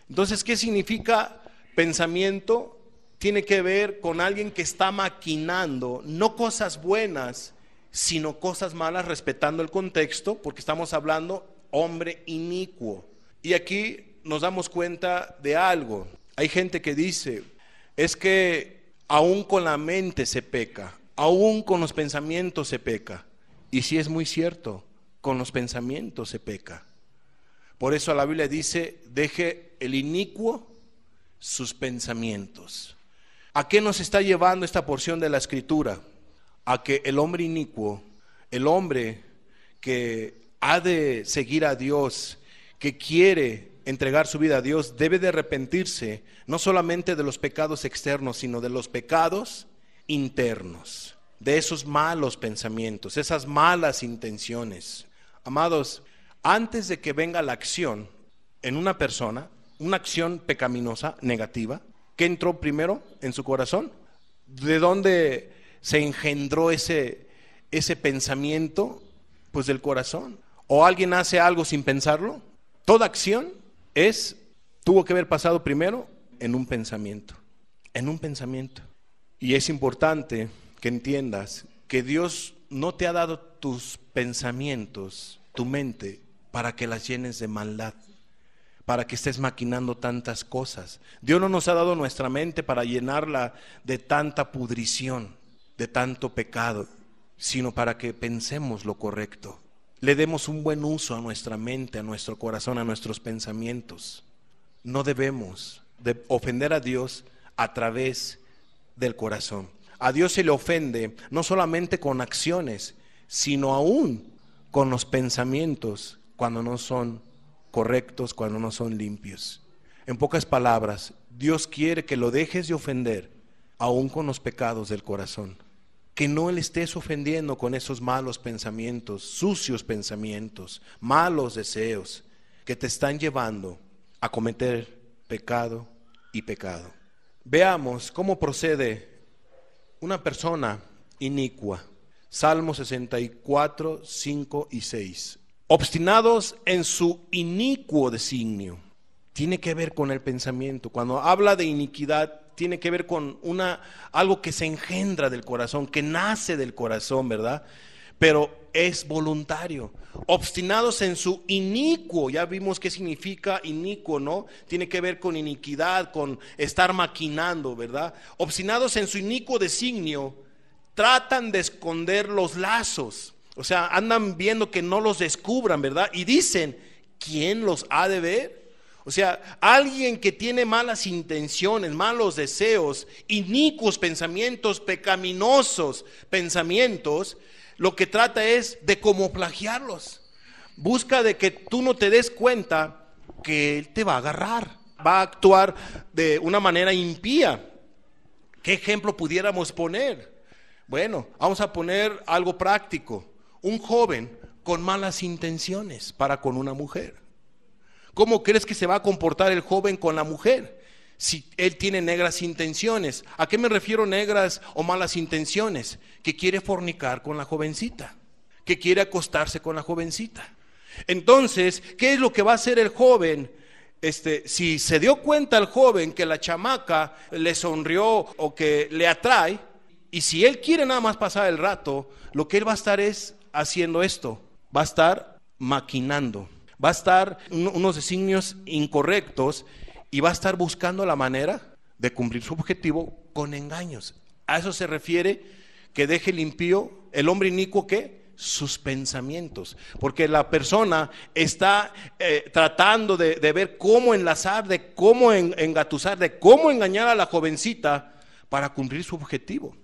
Entonces, ¿qué significa Pensamiento tiene que ver con alguien que está maquinando no cosas buenas, sino cosas malas, respetando el contexto, porque estamos hablando hombre inicuo. Y aquí nos damos cuenta de algo. Hay gente que dice, es que aún con la mente se peca, aún con los pensamientos se peca. Y sí es muy cierto, con los pensamientos se peca. Por eso la Biblia dice, deje el inicuo sus pensamientos. ¿A qué nos está llevando esta porción de la escritura? A que el hombre inicuo, el hombre que ha de seguir a Dios, que quiere entregar su vida a Dios, debe de arrepentirse no solamente de los pecados externos, sino de los pecados internos, de esos malos pensamientos, esas malas intenciones. Amados, antes de que venga la acción en una persona, una acción pecaminosa, negativa, que entró primero en su corazón, de dónde se engendró ese, ese pensamiento, pues del corazón. O alguien hace algo sin pensarlo, toda acción es, tuvo que haber pasado primero en un pensamiento, en un pensamiento. Y es importante que entiendas que Dios no te ha dado tus pensamientos, tu mente, para que las llenes de maldad para que estés maquinando tantas cosas. Dios no nos ha dado nuestra mente para llenarla de tanta pudrición, de tanto pecado, sino para que pensemos lo correcto. Le demos un buen uso a nuestra mente, a nuestro corazón, a nuestros pensamientos. No debemos ofender a Dios a través del corazón. A Dios se le ofende no solamente con acciones, sino aún con los pensamientos cuando no son correctos cuando no son limpios. En pocas palabras, Dios quiere que lo dejes de ofender, aún con los pecados del corazón. Que no le estés ofendiendo con esos malos pensamientos, sucios pensamientos, malos deseos que te están llevando a cometer pecado y pecado. Veamos cómo procede una persona inicua. Salmo 64, 5 y 6 obstinados en su inicuo designio. Tiene que ver con el pensamiento. Cuando habla de iniquidad, tiene que ver con una, algo que se engendra del corazón, que nace del corazón, ¿verdad? Pero es voluntario. Obstinados en su inicuo, ya vimos qué significa inicuo, ¿no? Tiene que ver con iniquidad, con estar maquinando, ¿verdad? Obstinados en su inicuo designio, tratan de esconder los lazos o sea, andan viendo que no los descubran, ¿verdad? Y dicen, ¿quién los ha de ver? O sea, alguien que tiene malas intenciones, malos deseos, inicuos pensamientos, pecaminosos pensamientos, lo que trata es de como plagiarlos. Busca de que tú no te des cuenta que él te va a agarrar, va a actuar de una manera impía. ¿Qué ejemplo pudiéramos poner? Bueno, vamos a poner algo práctico un joven con malas intenciones para con una mujer? ¿Cómo crees que se va a comportar el joven con la mujer si él tiene negras intenciones? ¿A qué me refiero negras o malas intenciones? Que quiere fornicar con la jovencita, que quiere acostarse con la jovencita. Entonces, ¿qué es lo que va a hacer el joven? Este, si se dio cuenta el joven que la chamaca le sonrió o que le atrae, y si él quiere nada más pasar el rato, lo que él va a estar es haciendo esto, va a estar maquinando, va a estar unos designios incorrectos y va a estar buscando la manera de cumplir su objetivo con engaños. A eso se refiere que deje limpio el hombre inicuo que sus pensamientos, porque la persona está eh, tratando de, ver cómo enlazar, de cómo engatusar, de cómo engañar a la jovencita para cumplir su objetivo.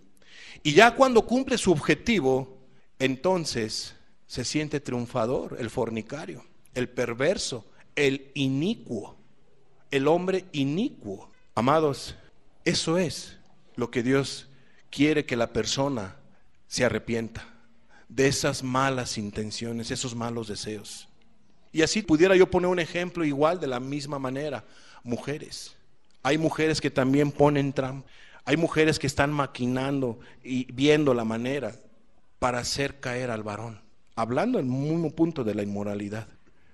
Y ya cuando cumple su objetivo, entonces se siente triunfador el fornicario, el perverso, el inicuo, el hombre inicuo. Amados, eso es lo que Dios quiere que la persona se arrepienta de esas malas intenciones, esos malos deseos. Y así pudiera yo poner un ejemplo igual de la misma manera. Mujeres. Hay mujeres que también ponen trampas, Hay mujeres que están maquinando y viendo la manera para hacer caer al varón, hablando en un punto de la inmoralidad.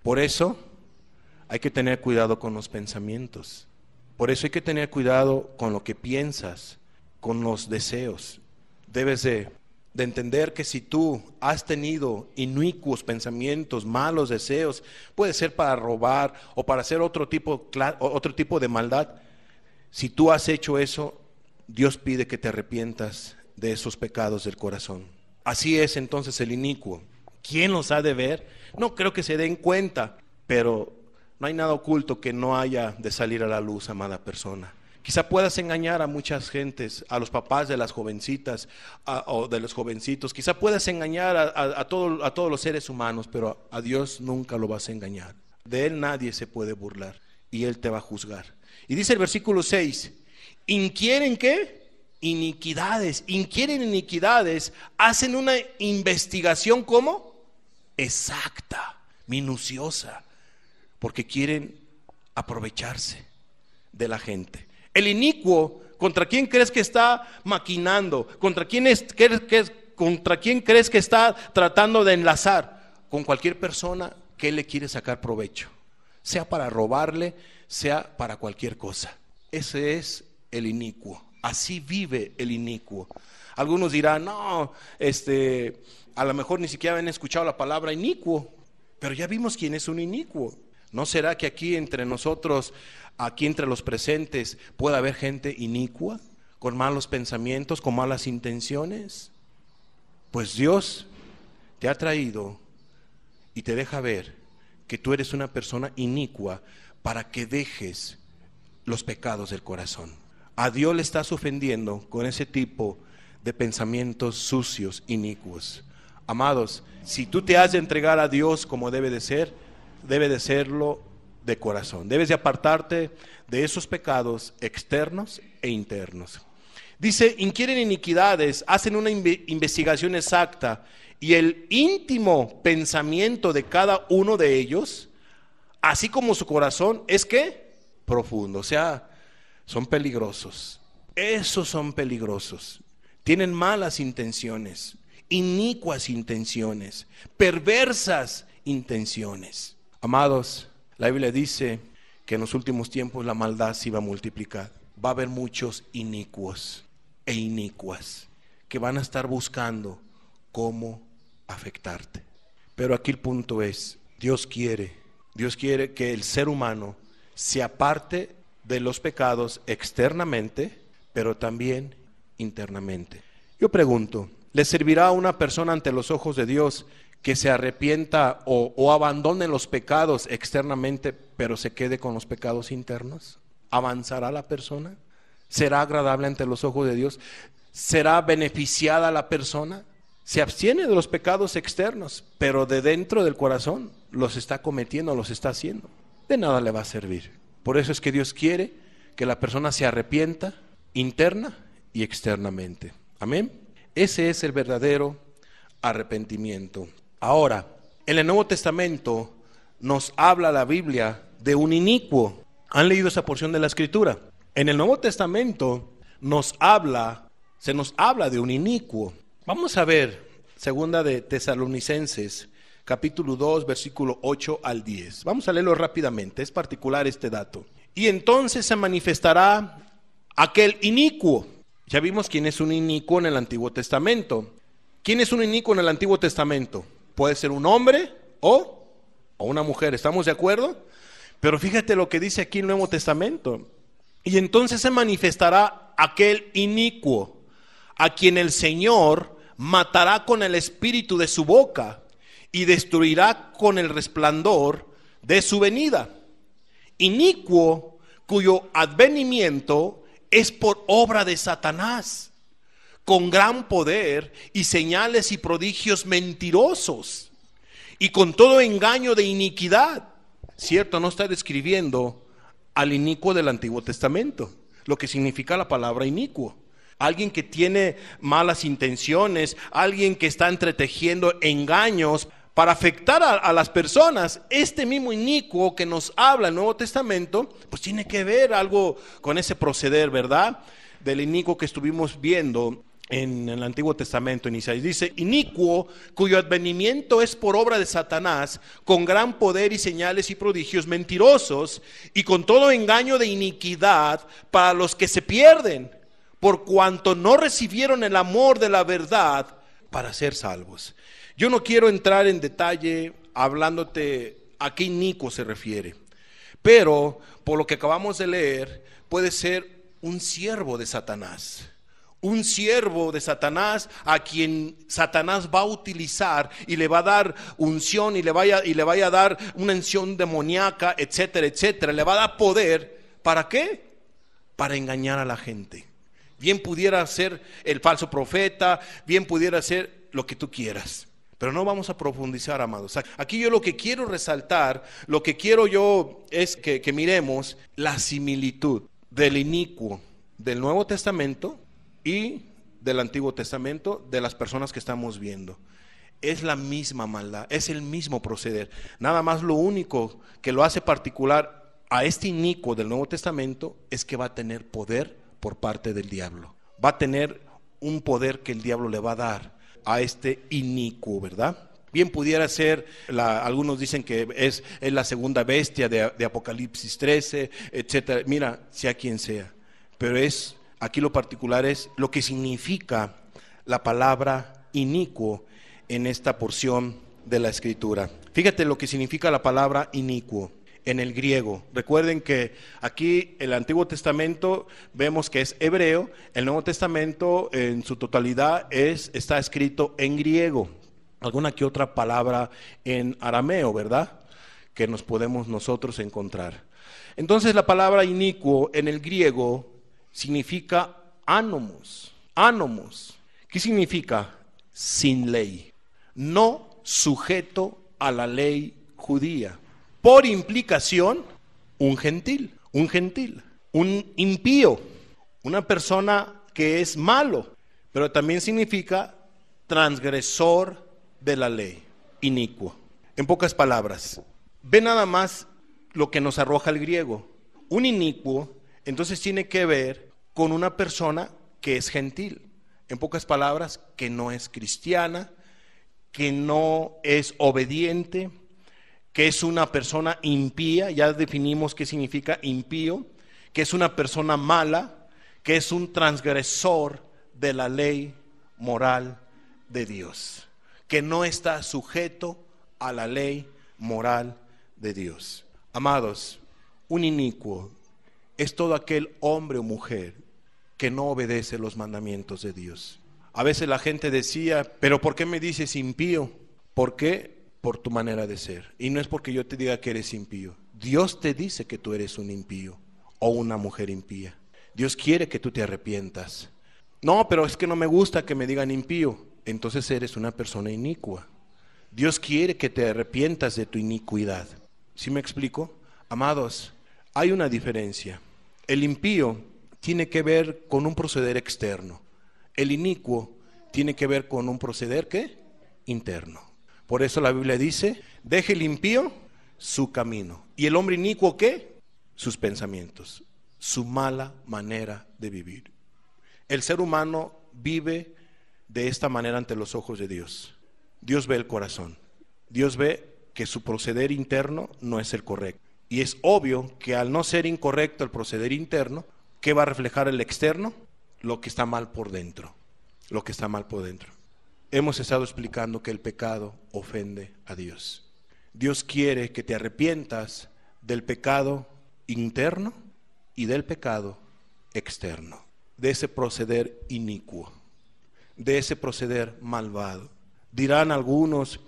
Por eso hay que tener cuidado con los pensamientos, por eso hay que tener cuidado con lo que piensas, con los deseos. Debes de, entender que si tú has tenido inicuos pensamientos, malos deseos, puede ser para robar o para hacer otro tipo de maldad, si tú has hecho eso, Dios pide que te arrepientas de esos pecados del corazón. Así es entonces el inicuo. ¿Quién los ha de ver? No creo que se den cuenta, pero no hay nada oculto que no haya de salir a la luz, amada persona. Quizá puedas engañar a muchas gentes, a los papás de las jovencitas o de los jovencitos. Quizá puedas engañar a, a, todos los seres humanos, pero a Dios nunca lo vas a engañar. De Él nadie se puede burlar y Él te va a juzgar. Y dice el versículo 6, ¿inquieren qué? iniquidades, inquieren iniquidades, hacen una investigación como exacta, minuciosa, porque quieren aprovecharse de la gente. El inicuo, ¿contra quién crees que está maquinando? ¿Contra quién, ¿Contra quién crees que está tratando de enlazar? Con cualquier persona que le quiere sacar provecho, sea para robarle, sea para cualquier cosa. Ese es el inicuo. Así vive el inicuo. Algunos dirán, no, este, a lo mejor ni siquiera han escuchado la palabra inicuo, pero ya vimos quién es un inicuo. ¿No será que aquí entre nosotros, aquí entre los presentes, pueda haber gente inicua, con malos pensamientos, con malas intenciones? Pues Dios te ha traído y te deja ver que tú eres una persona inicua para que dejes los pecados del corazón. A Dios le estás ofendiendo con ese tipo de pensamientos sucios, inicuos. Amados, si tú te has de entregar a Dios como debe de ser, debe de serlo de corazón. Debes de apartarte de esos pecados externos e internos. Dice, inquieren iniquidades, hacen una investigación exacta y el íntimo pensamiento de cada uno de ellos, así como su corazón, es que profundo. O sea, son peligrosos. Esos son peligrosos. Tienen malas intenciones, inicuas intenciones, perversas intenciones. Amados, la Biblia dice que en los últimos tiempos la maldad se va a multiplicar. Va a haber muchos inicuos e inicuas que van a estar buscando cómo afectarte. Pero aquí el punto es, Dios quiere, Dios quiere que el ser humano se aparte de los pecados externamente, pero también internamente. Yo pregunto, ¿le servirá a una persona ante los ojos de Dios que se arrepienta o, abandone los pecados externamente, pero se quede con los pecados internos? ¿Avanzará la persona? ¿Será agradable ante los ojos de Dios? ¿Será beneficiada la persona? Se abstiene de los pecados externos, pero de dentro del corazón los está cometiendo, los está haciendo. De nada le va a servir. Por eso es que Dios quiere que la persona se arrepienta interna y externamente. Amén. Ese es el verdadero arrepentimiento. Ahora, en el Nuevo Testamento nos habla la Biblia de un inicuo. ¿Han leído esa porción de la Escritura? En el Nuevo Testamento nos habla, se nos habla de un inicuo. Vamos a ver, segunda de Tesalonicenses capítulo 2, versículo 8 al 10. Vamos a leerlo rápidamente, es particular este dato. Y entonces se manifestará aquel inicuo. Ya vimos quién es un inicuo en el Antiguo Testamento. ¿Quién es un inicuo en el Antiguo Testamento? Puede ser un hombre o, o una mujer, ¿estamos de acuerdo? Pero fíjate lo que dice aquí el Nuevo Testamento. Y entonces se manifestará aquel inicuo a quien el Señor matará con el espíritu de su boca y destruirá con el resplandor de su venida. Inicuo cuyo advenimiento es por obra de Satanás, con gran poder y señales y prodigios mentirosos, y con todo engaño de iniquidad. Cierto, no está describiendo al inicuo del Antiguo Testamento, lo que significa la palabra inicuo alguien que tiene malas intenciones, alguien que está entretejiendo engaños para afectar a, las personas, este mismo inicuo que nos habla el Nuevo Testamento, pues tiene que ver algo con ese proceder, ¿verdad? Del inicuo que estuvimos viendo en, el Antiguo Testamento inicial. Dice, inicuo cuyo advenimiento es por obra de Satanás, con gran poder y señales y prodigios mentirosos, y con todo engaño de iniquidad para los que se pierden, por cuanto no recibieron el amor de la verdad para ser salvos. Yo no quiero entrar en detalle hablándote a qué Nico se refiere, pero por lo que acabamos de leer, puede ser un siervo de Satanás. Un siervo de Satanás a quien Satanás va a utilizar y le va a dar unción y le vaya y le a dar una unción demoníaca, etcétera, etcétera. Le va a dar poder. ¿Para qué? Para engañar a la gente. Bien pudiera ser el falso profeta, bien pudiera ser lo que tú quieras. Pero no vamos a profundizar, amados. Aquí yo lo que quiero resaltar, lo que quiero yo es que, miremos la similitud del inicuo del Nuevo Testamento y del Antiguo Testamento de las personas que estamos viendo. Es la misma maldad, es el mismo proceder. Nada más lo único que lo hace particular a este inicuo del Nuevo Testamento es que va a tener poder por parte del diablo. Va a tener un poder que el diablo le va a dar a este inicuo, ¿verdad? Bien pudiera ser, algunos dicen que es, es la segunda bestia de, Apocalipsis 13, etcétera. Mira, sea quien sea. Pero es, aquí lo particular es lo que significa la palabra inicuo en esta porción de la escritura. Fíjate lo que significa la palabra inicuo en el griego. Recuerden que aquí el Antiguo Testamento vemos que es hebreo, el Nuevo Testamento en su totalidad es, está escrito en griego, alguna que otra palabra en arameo, ¿verdad? Que nos podemos nosotros encontrar. Entonces la palabra inicuo en el griego significa ánomos Ánomos, ¿Qué significa? Sin ley, no sujeto a la ley judía por implicación un gentil, un gentil, un impío, una persona que es malo, pero también significa transgresor de la ley, inicuo. En pocas palabras, ve nada más lo que nos arroja el griego. Un inicuo, entonces tiene que ver con una persona que es gentil, en pocas palabras, que no es cristiana, que no es obediente, que es una persona impía, ya definimos qué significa impío, que es una persona mala, que es un transgresor de la ley moral de Dios, que no está sujeto a la ley moral de Dios. Amados, un inicuo es todo aquel hombre o mujer que no obedece los mandamientos de Dios. A veces la gente decía, pero ¿por qué me dices impío? ¿Por qué? por tu manera de ser. Y no es porque yo te diga que eres impío. Dios te dice que tú eres un impío o una mujer impía. Dios quiere que tú te arrepientas. No, pero es que no me gusta que me digan impío. Entonces eres una persona inicua. Dios quiere que te arrepientas de tu iniquidad. ¿Sí me explico? Amados, hay una diferencia. El impío tiene que ver con un proceder externo. El inicuo tiene que ver con un proceder ¿qué? interno. Por eso la Biblia dice, deje el impío su camino. ¿Y el hombre inicuo qué? Sus pensamientos, su mala manera de vivir. El ser humano vive de esta manera ante los ojos de Dios. Dios ve el corazón. Dios ve que su proceder interno no es el correcto. Y es obvio que al no ser incorrecto el proceder interno, ¿qué va a reflejar el externo? Lo que está mal por dentro. Lo que está mal por dentro hemos estado explicando que el pecado ofende a Dios. Dios quiere que te arrepientas del pecado interno y del pecado externo, de ese proceder inicuo, de ese proceder malvado. Dirán algunos,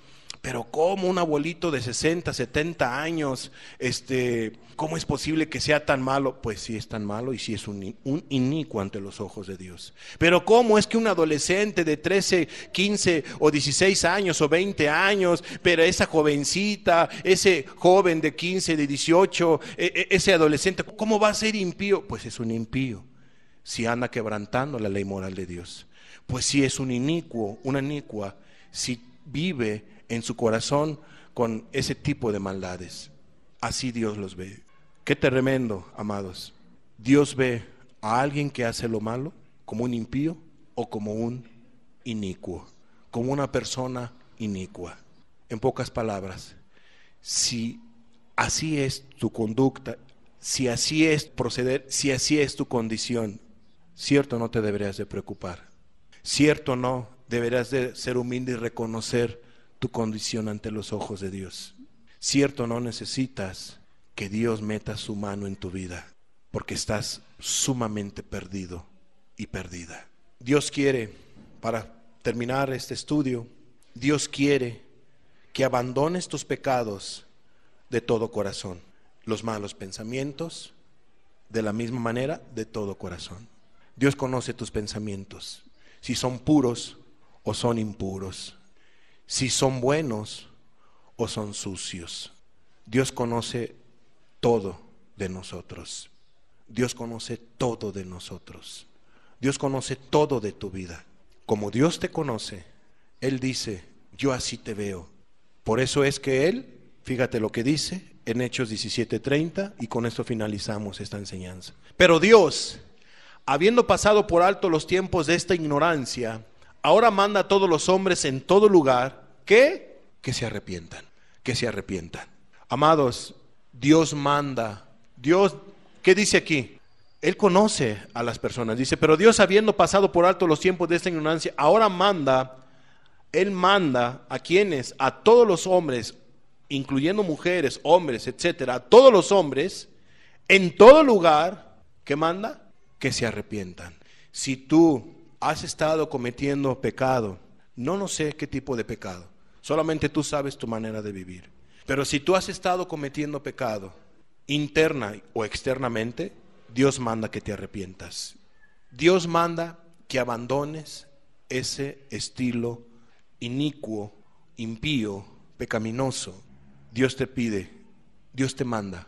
pero ¿cómo un abuelito de 60, 70 años, este, cómo es posible que sea tan malo? Pues si es tan malo y si es un, un inicuo ante los ojos de Dios. Pero ¿cómo es que un adolescente de 13, 15 o 16 años o 20 años, pero esa jovencita, ese joven de 15, de 18, e, e, ese adolescente, ¿cómo va a ser impío? Pues es un impío si anda quebrantando la ley moral de Dios. Pues si es un inicuo, una inicua, si vive en su corazón con ese tipo de maldades. Así Dios los ve. Qué tremendo, amados. Dios ve a alguien que hace lo malo como un impío o como un inicuo, como una persona inicua. En pocas palabras, si así es tu conducta, si así es proceder, si así es tu condición, cierto no te deberías de preocupar. Cierto no, deberás de ser humilde y reconocer tu condición ante los ojos de Dios. Cierto, no necesitas que Dios meta su mano en tu vida, porque estás sumamente perdido y perdida. Dios quiere, para terminar este estudio, Dios quiere que abandones tus pecados de todo corazón, los malos pensamientos, de la misma manera, de todo corazón. Dios conoce tus pensamientos, si son puros o son impuros si son buenos o son sucios. Dios conoce todo de nosotros. Dios conoce todo de nosotros. Dios conoce todo de tu vida. Como Dios te conoce, Él dice, yo así te veo. Por eso es que Él, fíjate lo que dice en Hechos 17:30, y con esto finalizamos esta enseñanza. Pero Dios, habiendo pasado por alto los tiempos de esta ignorancia, ahora manda a todos los hombres en todo lugar que, que se arrepientan, que se arrepientan. Amados, Dios manda. Dios, ¿qué dice aquí? Él conoce a las personas, dice, pero Dios habiendo pasado por alto los tiempos de esta ignorancia, ahora manda, Él manda a quienes, a todos los hombres, incluyendo mujeres, hombres, etcétera, a todos los hombres, en todo lugar, ¿qué manda? Que se arrepientan. Si tú has estado cometiendo pecado. No, no sé qué tipo de pecado. Solamente tú sabes tu manera de vivir. Pero si tú has estado cometiendo pecado, interna o externamente, Dios manda que te arrepientas. Dios manda que abandones ese estilo inicuo, impío, pecaminoso. Dios te pide, Dios te manda,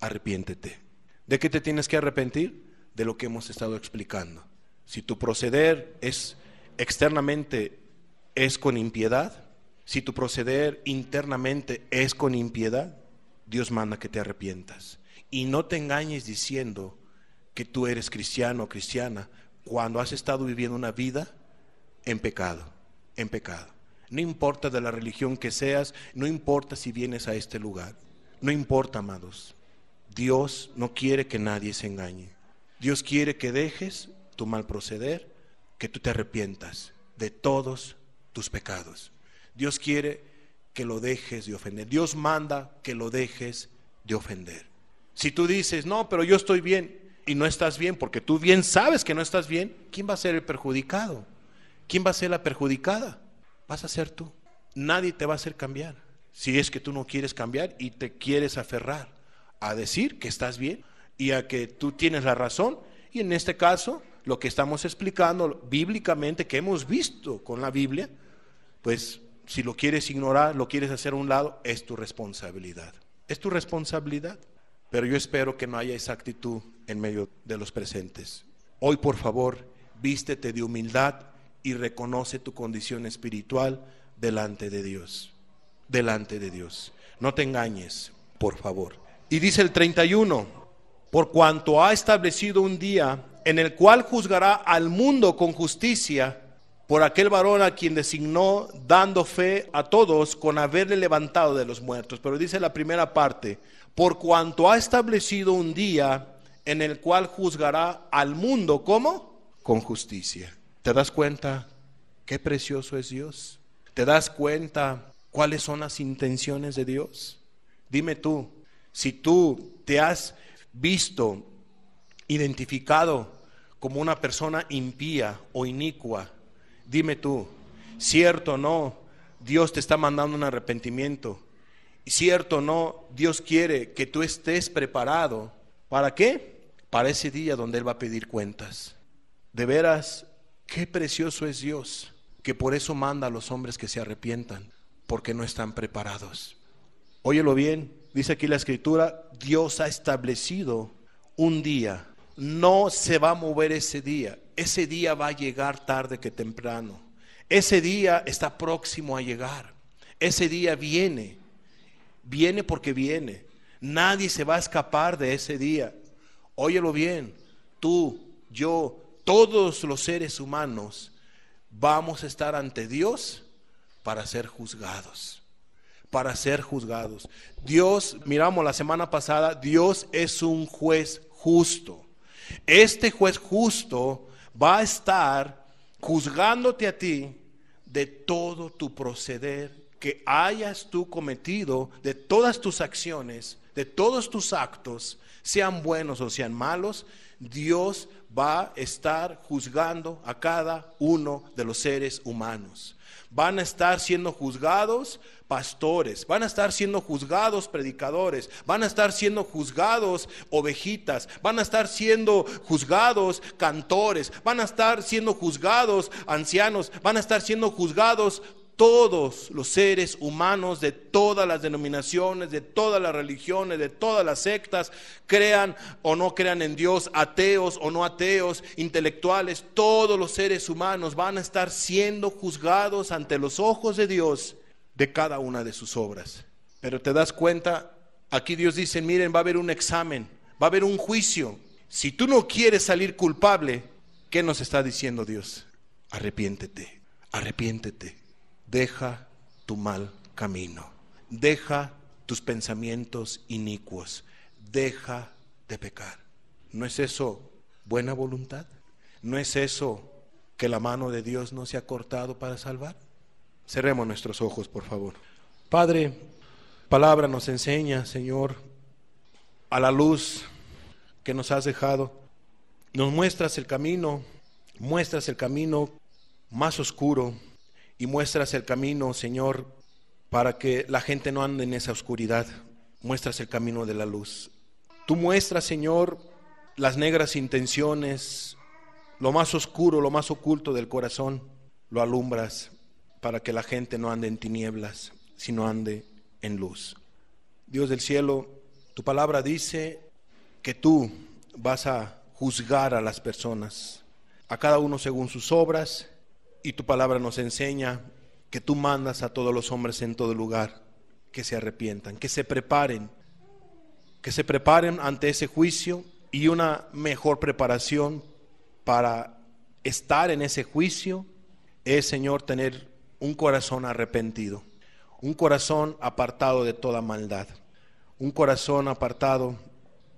arrepiéntete. ¿De qué te tienes que arrepentir? De lo que hemos estado explicando si tu proceder es externamente es con impiedad, si tu proceder internamente es con impiedad, Dios manda que te arrepientas. Y no te engañes diciendo que tú eres cristiano o cristiana cuando has estado viviendo una vida en pecado, en pecado. No importa de la religión que seas, no importa si vienes a este lugar, no importa, amados. Dios no quiere que nadie se engañe. Dios quiere que dejes tu mal proceder, que tú te arrepientas de todos tus pecados. Dios quiere que lo dejes de ofender. Dios manda que lo dejes de ofender. Si tú dices, no, pero yo estoy bien y no estás bien porque tú bien sabes que no estás bien, ¿quién va a ser el perjudicado? ¿Quién va a ser la perjudicada? Vas a ser tú. Nadie te va a hacer cambiar. Si es que tú no quieres cambiar y te quieres aferrar a decir que estás bien y a que tú tienes la razón, y en este caso lo que estamos explicando bíblicamente, que hemos visto con la Biblia, pues si lo quieres ignorar, lo quieres hacer a un lado, es tu responsabilidad. Es tu responsabilidad. Pero yo espero que no haya exactitud en medio de los presentes. Hoy, por favor, vístete de humildad y reconoce tu condición espiritual delante de Dios. Delante de Dios. No te engañes, por favor. Y dice el 31, por cuanto ha establecido un día en el cual juzgará al mundo con justicia por aquel varón a quien designó dando fe a todos con haberle levantado de los muertos. Pero dice la primera parte, por cuanto ha establecido un día en el cual juzgará al mundo, ¿cómo? Con justicia. ¿Te das cuenta qué precioso es Dios? ¿Te das cuenta cuáles son las intenciones de Dios? Dime tú, si tú te has visto identificado como una persona impía o inicua, dime tú, cierto o no, Dios te está mandando un arrepentimiento. Cierto o no, Dios quiere que tú estés preparado. ¿Para qué? Para ese día donde Él va a pedir cuentas. De veras, qué precioso es Dios, que por eso manda a los hombres que se arrepientan, porque no están preparados. Óyelo bien, dice aquí la escritura, Dios ha establecido un día no se va a mover ese día. Ese día va a llegar tarde que temprano. Ese día está próximo a llegar. Ese día viene. Viene porque viene. Nadie se va a escapar de ese día. Óyelo bien. Tú, yo, todos los seres humanos vamos a estar ante Dios para ser juzgados. Para ser juzgados. Dios, miramos la semana pasada, Dios es un juez justo. Este juez justo va a estar juzgándote a ti de todo tu proceder que hayas tú cometido, de todas tus acciones, de todos tus actos, sean buenos o sean malos, Dios va a estar juzgando a cada uno de los seres humanos. Van a estar siendo juzgados pastores, van a estar siendo juzgados predicadores, van a estar siendo juzgados ovejitas, van a estar siendo juzgados cantores, van a estar siendo juzgados ancianos, van a estar siendo juzgados todos los seres humanos de todas las denominaciones, de todas las religiones, de todas las sectas, crean o no crean en Dios, ateos o no ateos, intelectuales, todos los seres humanos van a estar siendo juzgados ante los ojos de Dios de cada una de sus obras. Pero te das cuenta, aquí Dios dice, miren, va a haber un examen, va a haber un juicio. Si tú no quieres salir culpable, ¿qué nos está diciendo Dios? Arrepiéntete, arrepiéntete deja tu mal camino, deja tus pensamientos inicuos, deja de pecar. ¿No es eso buena voluntad? ¿No es eso que la mano de Dios no se ha cortado para salvar? Cerremos nuestros ojos, por favor. Padre, palabra nos enseña, Señor, a la luz que nos has dejado. Nos muestras el camino, muestras el camino más oscuro, y muestras el camino, Señor, para que la gente no ande en esa oscuridad. Muestras el camino de la luz. Tú muestras, Señor, las negras intenciones, lo más oscuro, lo más oculto del corazón, lo alumbras para que la gente no ande en tinieblas, sino ande en luz. Dios del cielo, tu palabra dice que tú vas a juzgar a las personas, a cada uno según sus obras, y tu palabra nos enseña que tú mandas a todos los hombres en todo lugar que se arrepientan, que se preparen, que se preparen ante ese juicio y una mejor preparación para estar en ese juicio es, Señor, tener un corazón arrepentido, un corazón apartado de toda maldad, un corazón apartado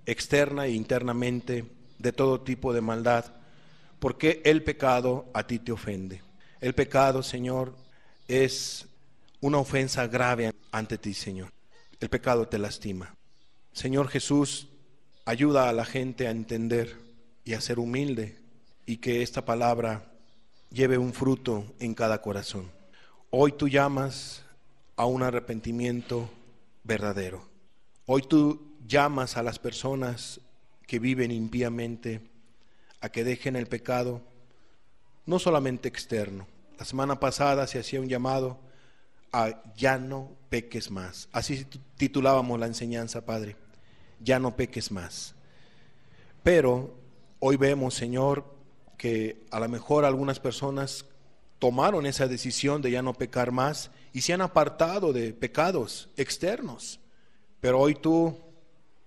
externa e internamente de todo tipo de maldad, porque el pecado a ti te ofende. El pecado, Señor, es una ofensa grave ante ti, Señor. El pecado te lastima. Señor Jesús, ayuda a la gente a entender y a ser humilde y que esta palabra lleve un fruto en cada corazón. Hoy tú llamas a un arrepentimiento verdadero. Hoy tú llamas a las personas que viven impíamente a que dejen el pecado no solamente externo. La semana pasada se hacía un llamado a ya no peques más. Así titulábamos la enseñanza, Padre. Ya no peques más. Pero hoy vemos, Señor, que a lo mejor algunas personas tomaron esa decisión de ya no pecar más y se han apartado de pecados externos. Pero hoy tú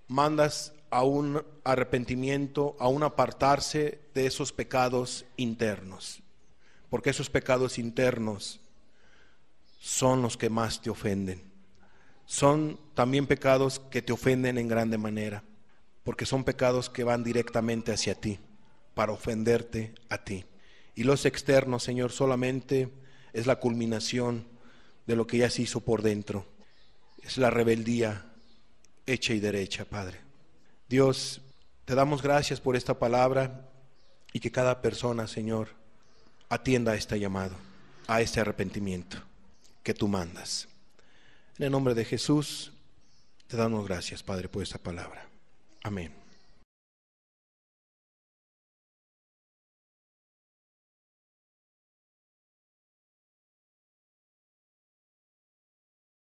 mandas a un arrepentimiento, a un apartarse de esos pecados internos, porque esos pecados internos son los que más te ofenden. Son también pecados que te ofenden en grande manera, porque son pecados que van directamente hacia ti, para ofenderte a ti. Y los externos, Señor, solamente es la culminación de lo que ya se hizo por dentro. Es la rebeldía hecha y derecha, Padre. Dios, te damos gracias por esta palabra y que cada persona, Señor, atienda a este llamado, a este arrepentimiento que tú mandas. En el nombre de Jesús, te damos gracias, Padre, por esta palabra. Amén.